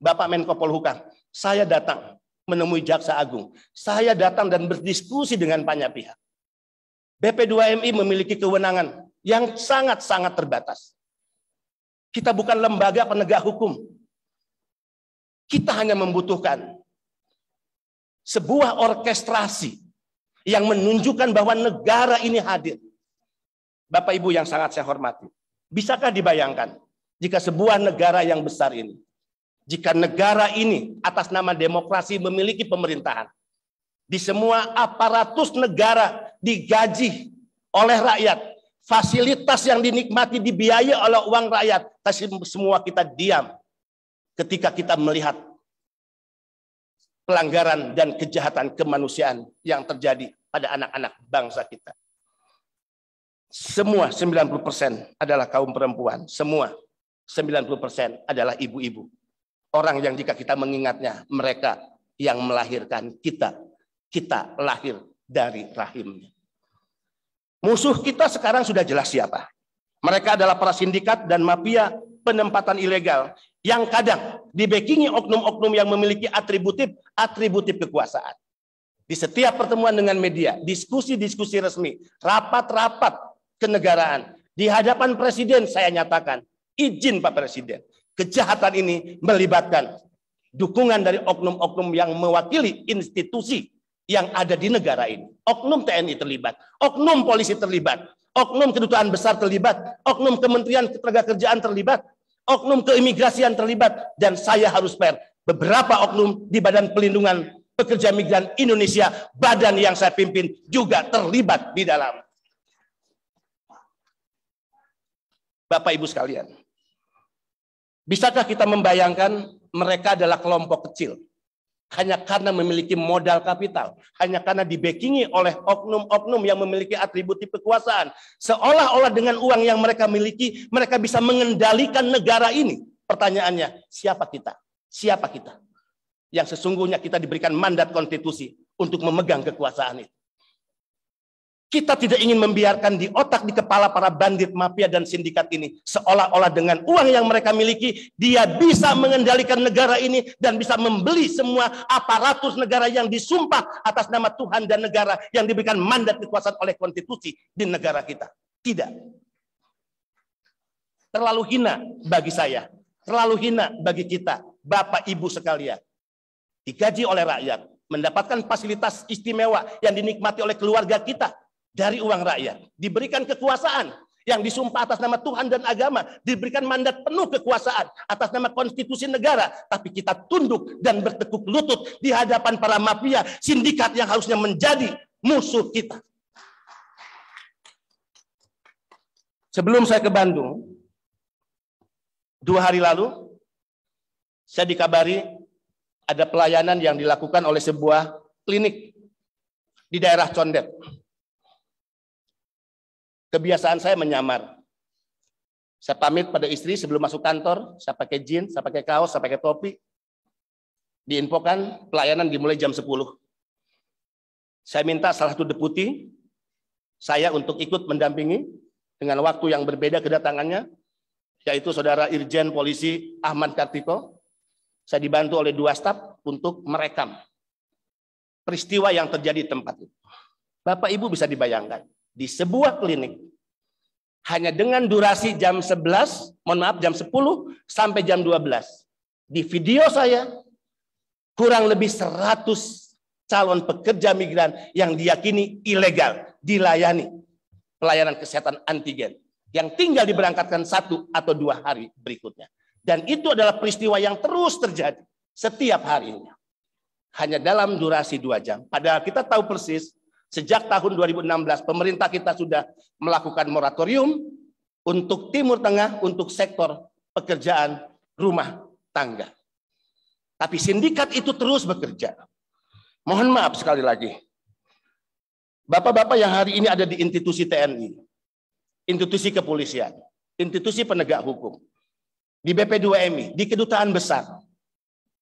Bapak Menko Polhukam, saya datang menemui Jaksa Agung, saya datang dan berdiskusi dengan banyak pihak. BP2MI memiliki kewenangan yang sangat-sangat terbatas. Kita bukan lembaga penegak hukum. Kita hanya membutuhkan sebuah orkestrasi yang menunjukkan bahwa negara ini hadir. Bapak Ibu yang sangat saya hormati, bisakah dibayangkan jika sebuah negara yang besar ini, jika negara ini atas nama demokrasi memiliki pemerintahan, di semua aparatus negara digaji oleh rakyat Fasilitas yang dinikmati dibiayai oleh uang rakyat. Tapi semua kita diam ketika kita melihat pelanggaran dan kejahatan kemanusiaan yang terjadi pada anak-anak bangsa kita. Semua 90% adalah kaum perempuan. Semua 90% adalah ibu-ibu. Orang yang jika kita mengingatnya, mereka yang melahirkan kita. Kita lahir dari rahimnya. Musuh kita sekarang sudah jelas siapa. Mereka adalah para sindikat dan mafia penempatan ilegal yang kadang dibekingi oknum-oknum yang memiliki atributif atributif kekuasaan. Di setiap pertemuan dengan media, diskusi-diskusi resmi, rapat-rapat kenegaraan, di hadapan presiden saya nyatakan, izin Pak Presiden, kejahatan ini melibatkan dukungan dari oknum-oknum yang mewakili institusi yang ada di negara ini. Oknum TNI terlibat, oknum polisi terlibat, oknum kedutaan besar terlibat, oknum kementerian kerjaan terlibat, oknum keimigrasian terlibat, dan saya harus fair. Beberapa oknum di Badan Pelindungan Pekerja Migran Indonesia, badan yang saya pimpin juga terlibat di dalam. Bapak Ibu sekalian, bisakah kita membayangkan mereka adalah kelompok kecil? hanya karena memiliki modal kapital, hanya karena dibekingi oleh oknum-oknum yang memiliki atribut kekuasaan. Seolah-olah dengan uang yang mereka miliki, mereka bisa mengendalikan negara ini. Pertanyaannya, siapa kita? Siapa kita? Yang sesungguhnya kita diberikan mandat konstitusi untuk memegang kekuasaan itu. Kita tidak ingin membiarkan di otak di kepala para bandit mafia dan sindikat ini seolah-olah dengan uang yang mereka miliki dia bisa mengendalikan negara ini dan bisa membeli semua aparatus negara yang disumpah atas nama Tuhan dan negara yang diberikan mandat kekuasaan oleh konstitusi di negara kita. Tidak. Terlalu hina bagi saya, terlalu hina bagi kita, Bapak Ibu sekalian. Digaji oleh rakyat, mendapatkan fasilitas istimewa yang dinikmati oleh keluarga kita, dari uang rakyat. Diberikan kekuasaan yang disumpah atas nama Tuhan dan agama, diberikan mandat penuh kekuasaan atas nama konstitusi negara, tapi kita tunduk dan bertekuk lutut di hadapan para mafia, sindikat yang harusnya menjadi musuh kita. Sebelum saya ke Bandung, dua hari lalu, saya dikabari ada pelayanan yang dilakukan oleh sebuah klinik di daerah Condet Kebiasaan saya menyamar. Saya pamit pada istri sebelum masuk kantor, saya pakai jeans, saya pakai kaos, saya pakai topi. Diinfokan pelayanan dimulai jam 10. Saya minta salah satu deputi saya untuk ikut mendampingi dengan waktu yang berbeda kedatangannya, yaitu Saudara Irjen Polisi Ahmad Kartiko. Saya dibantu oleh dua staf untuk merekam peristiwa yang terjadi di tempat itu. Bapak Ibu bisa dibayangkan di sebuah klinik hanya dengan durasi jam 11, mohon maaf jam 10 sampai jam 12. Di video saya kurang lebih 100 calon pekerja migran yang diyakini ilegal dilayani pelayanan kesehatan antigen yang tinggal diberangkatkan satu atau dua hari berikutnya. Dan itu adalah peristiwa yang terus terjadi setiap harinya. Hanya dalam durasi dua jam. Padahal kita tahu persis Sejak tahun 2016 pemerintah kita sudah melakukan moratorium untuk Timur Tengah untuk sektor pekerjaan rumah tangga. Tapi sindikat itu terus bekerja. Mohon maaf sekali lagi. Bapak-bapak yang hari ini ada di institusi TNI, institusi kepolisian, institusi penegak hukum, di BP2MI, di kedutaan besar,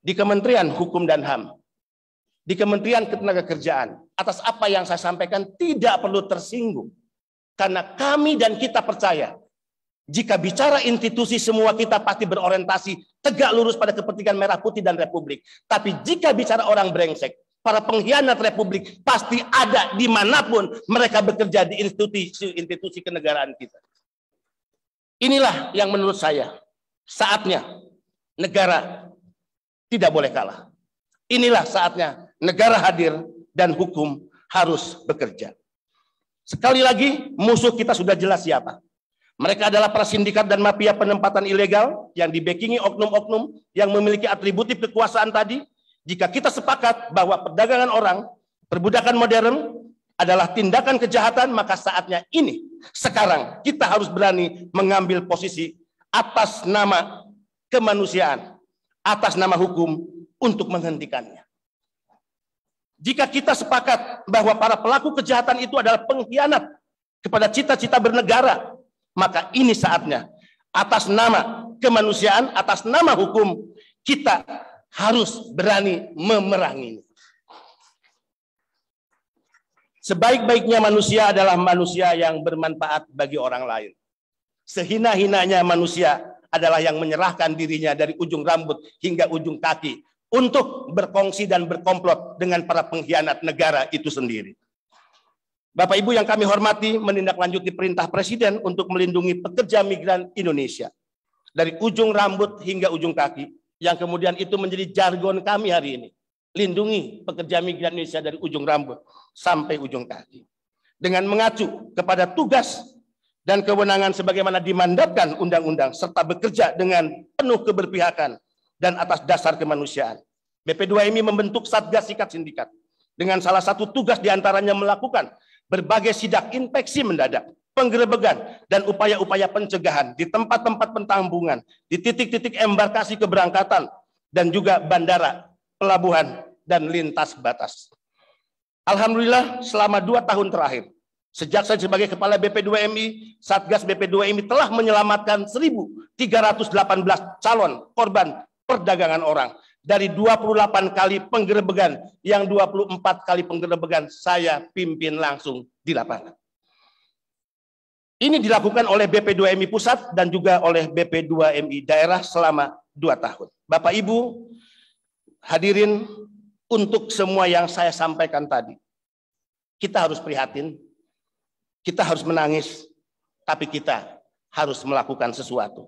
di Kementerian Hukum dan HAM, di Kementerian Ketenagakerjaan, atas apa yang saya sampaikan tidak perlu tersinggung. Karena kami dan kita percaya, jika bicara institusi semua kita pasti berorientasi tegak lurus pada kepentingan merah putih dan republik. Tapi jika bicara orang brengsek, para pengkhianat republik pasti ada dimanapun mereka bekerja di institusi-institusi kenegaraan kita. Inilah yang menurut saya saatnya negara tidak boleh kalah. Inilah saatnya negara hadir dan hukum harus bekerja. Sekali lagi, musuh kita sudah jelas siapa. Mereka adalah para sindikat dan mafia penempatan ilegal yang dibekingi oknum-oknum yang memiliki atributif kekuasaan tadi. Jika kita sepakat bahwa perdagangan orang, perbudakan modern adalah tindakan kejahatan, maka saatnya ini, sekarang kita harus berani mengambil posisi atas nama kemanusiaan, atas nama hukum untuk menghentikannya. Jika kita sepakat bahwa para pelaku kejahatan itu adalah pengkhianat kepada cita-cita bernegara, maka ini saatnya atas nama kemanusiaan, atas nama hukum, kita harus berani memerangi. Sebaik-baiknya manusia adalah manusia yang bermanfaat bagi orang lain. Sehina-hinanya manusia adalah yang menyerahkan dirinya dari ujung rambut hingga ujung kaki untuk berkongsi dan berkomplot dengan para pengkhianat negara itu sendiri. Bapak Ibu yang kami hormati menindaklanjuti perintah Presiden untuk melindungi pekerja migran Indonesia dari ujung rambut hingga ujung kaki yang kemudian itu menjadi jargon kami hari ini. Lindungi pekerja migran Indonesia dari ujung rambut sampai ujung kaki. Dengan mengacu kepada tugas dan kewenangan sebagaimana dimandatkan undang-undang serta bekerja dengan penuh keberpihakan dan atas dasar kemanusiaan. BP2MI membentuk Satgas Sikat Sindikat dengan salah satu tugas diantaranya melakukan berbagai sidak infeksi mendadak, penggerebegan, dan upaya-upaya pencegahan di tempat-tempat pentambungan, di titik-titik embarkasi keberangkatan, dan juga bandara, pelabuhan, dan lintas batas. Alhamdulillah selama dua tahun terakhir, sejak saya sebagai Kepala BP2MI, Satgas BP2MI telah menyelamatkan 1.318 calon korban perdagangan orang. Dari 28 kali penggerebegan, yang 24 kali penggerebegan saya pimpin langsung di lapangan. Ini dilakukan oleh BP2MI pusat dan juga oleh BP2MI daerah selama 2 tahun. Bapak Ibu, hadirin untuk semua yang saya sampaikan tadi. Kita harus prihatin, kita harus menangis, tapi kita harus melakukan sesuatu.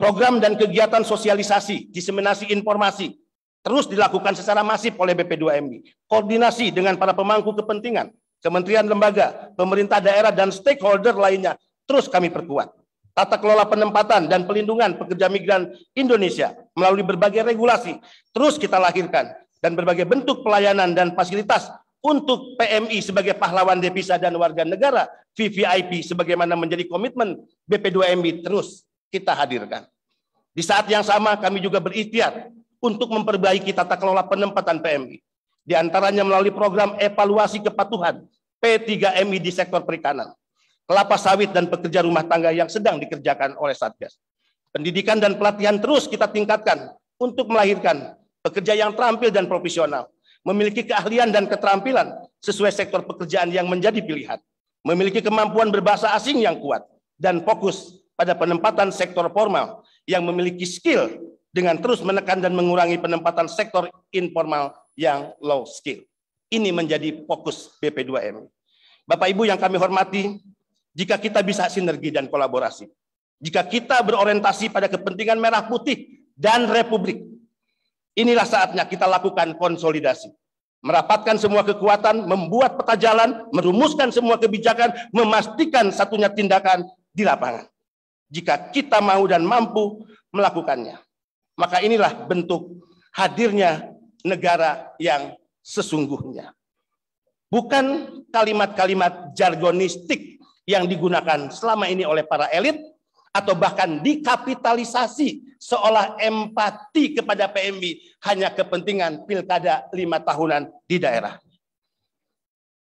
Program dan kegiatan sosialisasi, diseminasi informasi terus dilakukan secara masif oleh BP2MI. Koordinasi dengan para pemangku kepentingan, kementerian lembaga, pemerintah daerah, dan stakeholder lainnya terus kami perkuat. Tata kelola penempatan dan pelindungan pekerja migran Indonesia melalui berbagai regulasi terus kita lahirkan dan berbagai bentuk pelayanan dan fasilitas untuk PMI sebagai pahlawan devisa dan warga negara, VVIP sebagaimana menjadi komitmen BP2MI terus kita hadirkan. Di saat yang sama kami juga berikhtiar untuk memperbaiki tata kelola penempatan PMI. Di antaranya melalui program evaluasi kepatuhan P3MI di sektor perikanan, kelapa sawit dan pekerja rumah tangga yang sedang dikerjakan oleh Satgas. Pendidikan dan pelatihan terus kita tingkatkan untuk melahirkan pekerja yang terampil dan profesional, memiliki keahlian dan keterampilan sesuai sektor pekerjaan yang menjadi pilihan, memiliki kemampuan berbahasa asing yang kuat, dan fokus pada penempatan sektor formal yang memiliki skill dengan terus menekan dan mengurangi penempatan sektor informal yang low skill. Ini menjadi fokus BP2M. Bapak Ibu yang kami hormati, jika kita bisa sinergi dan kolaborasi, jika kita berorientasi pada kepentingan merah putih dan republik, inilah saatnya kita lakukan konsolidasi. Merapatkan semua kekuatan, membuat peta jalan, merumuskan semua kebijakan, memastikan satunya tindakan di lapangan jika kita mau dan mampu melakukannya. Maka inilah bentuk hadirnya negara yang sesungguhnya. Bukan kalimat-kalimat jargonistik yang digunakan selama ini oleh para elit atau bahkan dikapitalisasi seolah empati kepada PMI hanya kepentingan pilkada lima tahunan di daerah.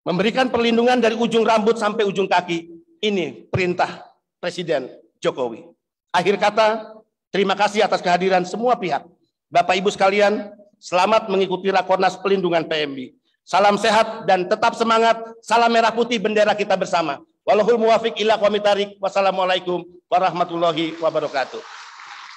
Memberikan perlindungan dari ujung rambut sampai ujung kaki, ini perintah Presiden Jokowi. Akhir kata, terima kasih atas kehadiran semua pihak. Bapak Ibu sekalian, selamat mengikuti Rakornas Pelindungan PMB. Salam sehat dan tetap semangat. Salam merah putih bendera kita bersama. Walahul muwafiq ila Wassalamualaikum warahmatullahi wabarakatuh.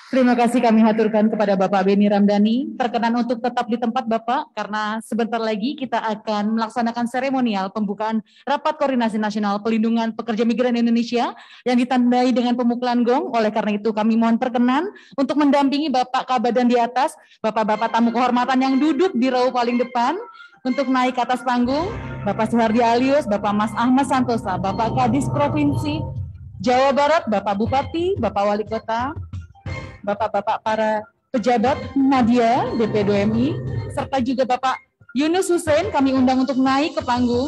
Terima kasih kami haturkan kepada Bapak Beni Ramdhani. Perkenan untuk tetap di tempat Bapak, karena sebentar lagi kita akan melaksanakan seremonial pembukaan Rapat Koordinasi Nasional Pelindungan Pekerja Migran Indonesia yang ditandai dengan pemukulan gong. Oleh karena itu kami mohon perkenan untuk mendampingi Bapak Kabadan di atas, Bapak-Bapak tamu kehormatan yang duduk di row paling depan untuk naik ke atas panggung. Bapak Suhardi Alius, Bapak Mas Ahmad Santosa, Bapak Kadis Provinsi Jawa Barat, Bapak Bupati, Bapak Wali Kota, Bapak-bapak para pejabat Nadia DP2MI serta juga Bapak Yunus Hussein kami undang untuk naik ke panggung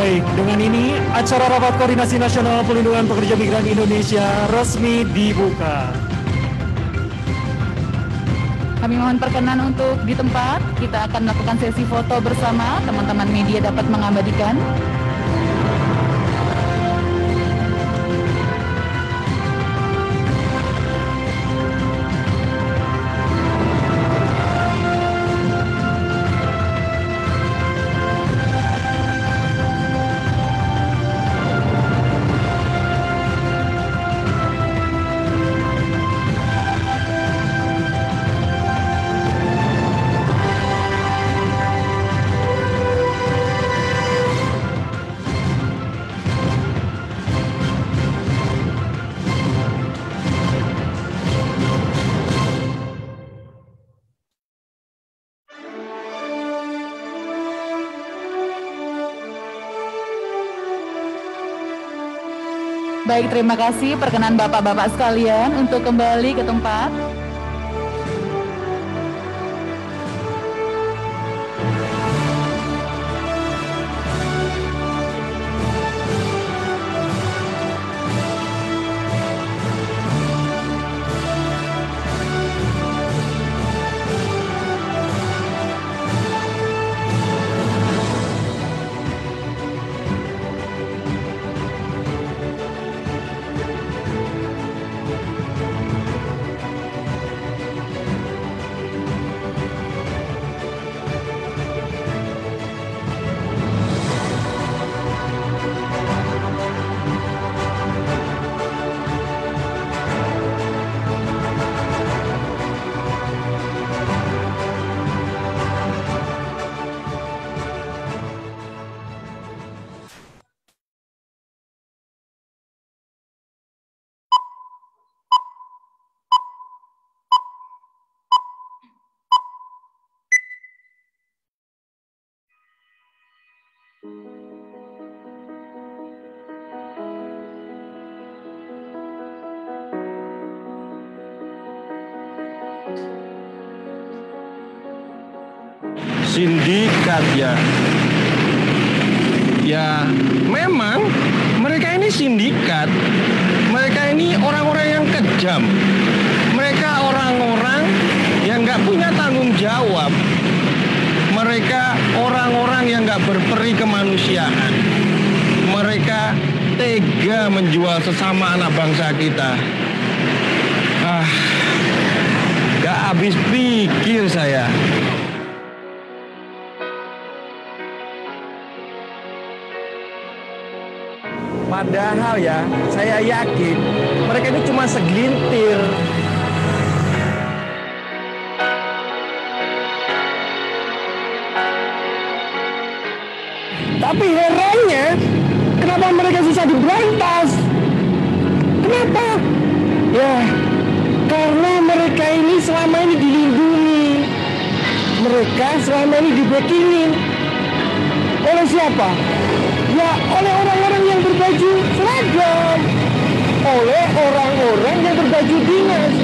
Baik, dengan ini acara rapat koordinasi nasional pelindungan pekerja migran Indonesia resmi dibuka. Kami mohon perkenan untuk di tempat, kita akan melakukan sesi foto bersama, teman-teman media dapat mengabadikan. Baik, terima kasih perkenan Bapak-Bapak sekalian untuk kembali ke tempat. sindikat ya. Ya, memang mereka ini sindikat. Mereka ini orang-orang yang kejam. berperi kemanusiaan. Mereka tega menjual sesama anak bangsa kita. Ah, gak habis pikir saya. Padahal ya, saya yakin mereka itu cuma segelintir bisa diberantas. Kenapa? Ya, karena mereka ini selama ini dilindungi. Mereka selama ini dibekingin Oleh siapa? Ya, oleh orang-orang yang berbaju seragam. Oleh orang-orang yang berbaju dinas.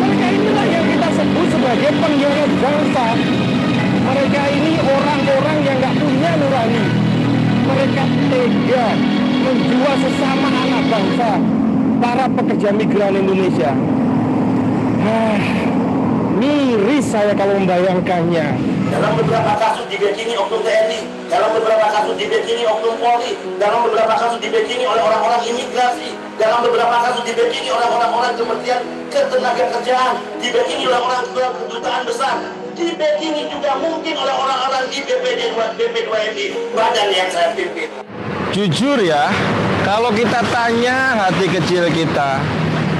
Mereka inilah yang kita sebut sebagai pengkhianat bangsa. Mereka ini orang-orang yang nggak punya nurani. Mereka tega menjual sesama anak bangsa para pekerja migran Indonesia. Ah, miris saya kalau membayangkannya. Dalam beberapa kasus di Bekini, oknum TNI, dalam beberapa kasus di Bekini, oknum Polri, dalam beberapa kasus di Bekini oleh orang-orang imigrasi, dalam beberapa kasus di Bekini oleh orang-orang kementerian ketenaga kerjaan, di Bekini oleh orang kedutaan besar, di Bekini juga mungkin oleh orang-orang di BPD BP2MI, badan yang saya pimpin. Jujur ya, kalau kita tanya hati kecil kita,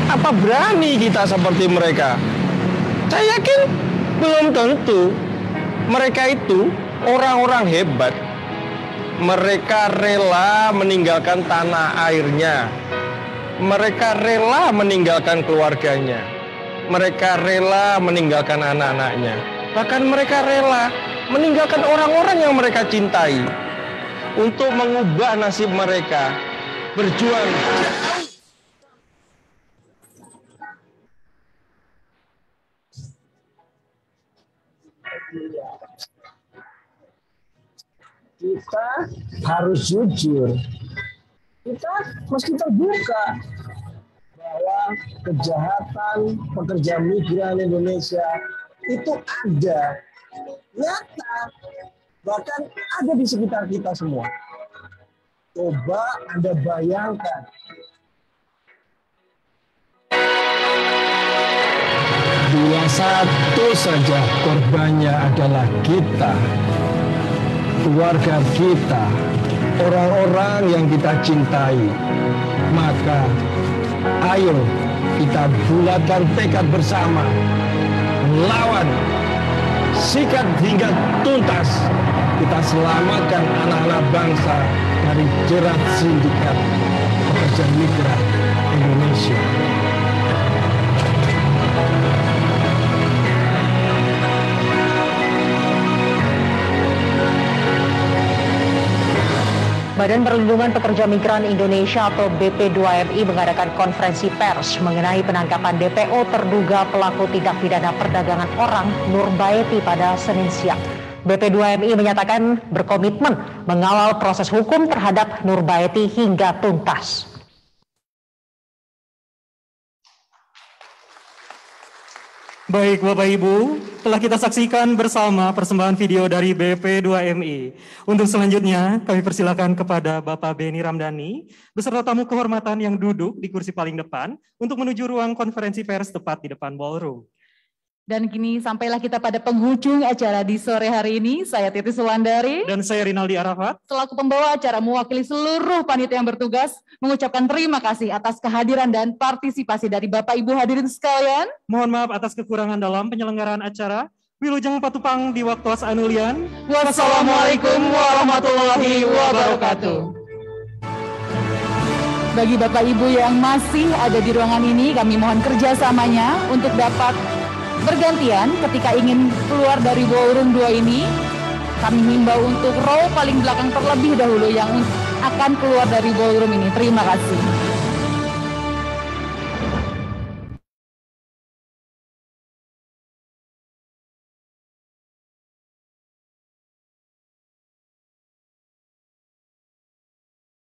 apa berani kita seperti mereka? Saya yakin belum tentu. Mereka itu orang-orang hebat. Mereka rela meninggalkan tanah airnya. Mereka rela meninggalkan keluarganya. Mereka rela meninggalkan anak-anaknya. Bahkan mereka rela meninggalkan orang-orang yang mereka cintai untuk mengubah nasib mereka. Berjuang. Kita harus jujur. Kita meski terbuka bahwa kejahatan pekerja migran Indonesia itu ada nyata bahkan ada di sekitar kita semua. Coba Anda bayangkan dua satu saja korbannya adalah kita, keluarga kita, orang-orang yang kita cintai. Maka ayo kita bulatkan tekad bersama melawan sikat hingga tuntas kita selamatkan anak-anak bangsa dari jerat sindikat pekerja migran Indonesia. Badan Perlindungan Pekerja Migran Indonesia atau BP2MI mengadakan konferensi pers mengenai penangkapan DPO terduga pelaku tindak pidana perdagangan orang Nurbaeti pada Senin siang. BP2MI menyatakan berkomitmen mengawal proses hukum terhadap Nurbaeti hingga tuntas. Baik Bapak Ibu, telah kita saksikan bersama persembahan video dari BP2MI. Untuk selanjutnya kami persilakan kepada Bapak Beni Ramdhani beserta tamu kehormatan yang duduk di kursi paling depan untuk menuju ruang konferensi pers tepat di depan ballroom. Dan kini sampailah kita pada penghujung acara di sore hari ini. Saya Titi Sulandari. Dan saya Rinaldi Arafat. Selaku pembawa acara mewakili seluruh panitia yang bertugas, mengucapkan terima kasih atas kehadiran dan partisipasi dari Bapak Ibu hadirin sekalian. Mohon maaf atas kekurangan dalam penyelenggaraan acara. Wilujeng Patupang di waktu Anulian. Wassalamualaikum warahmatullahi wabarakatuh. Bagi Bapak Ibu yang masih ada di ruangan ini, kami mohon kerjasamanya untuk dapat bergantian ketika ingin keluar dari ballroom 2 ini kami himbau untuk row paling belakang terlebih dahulu yang akan keluar dari ballroom ini. Terima kasih.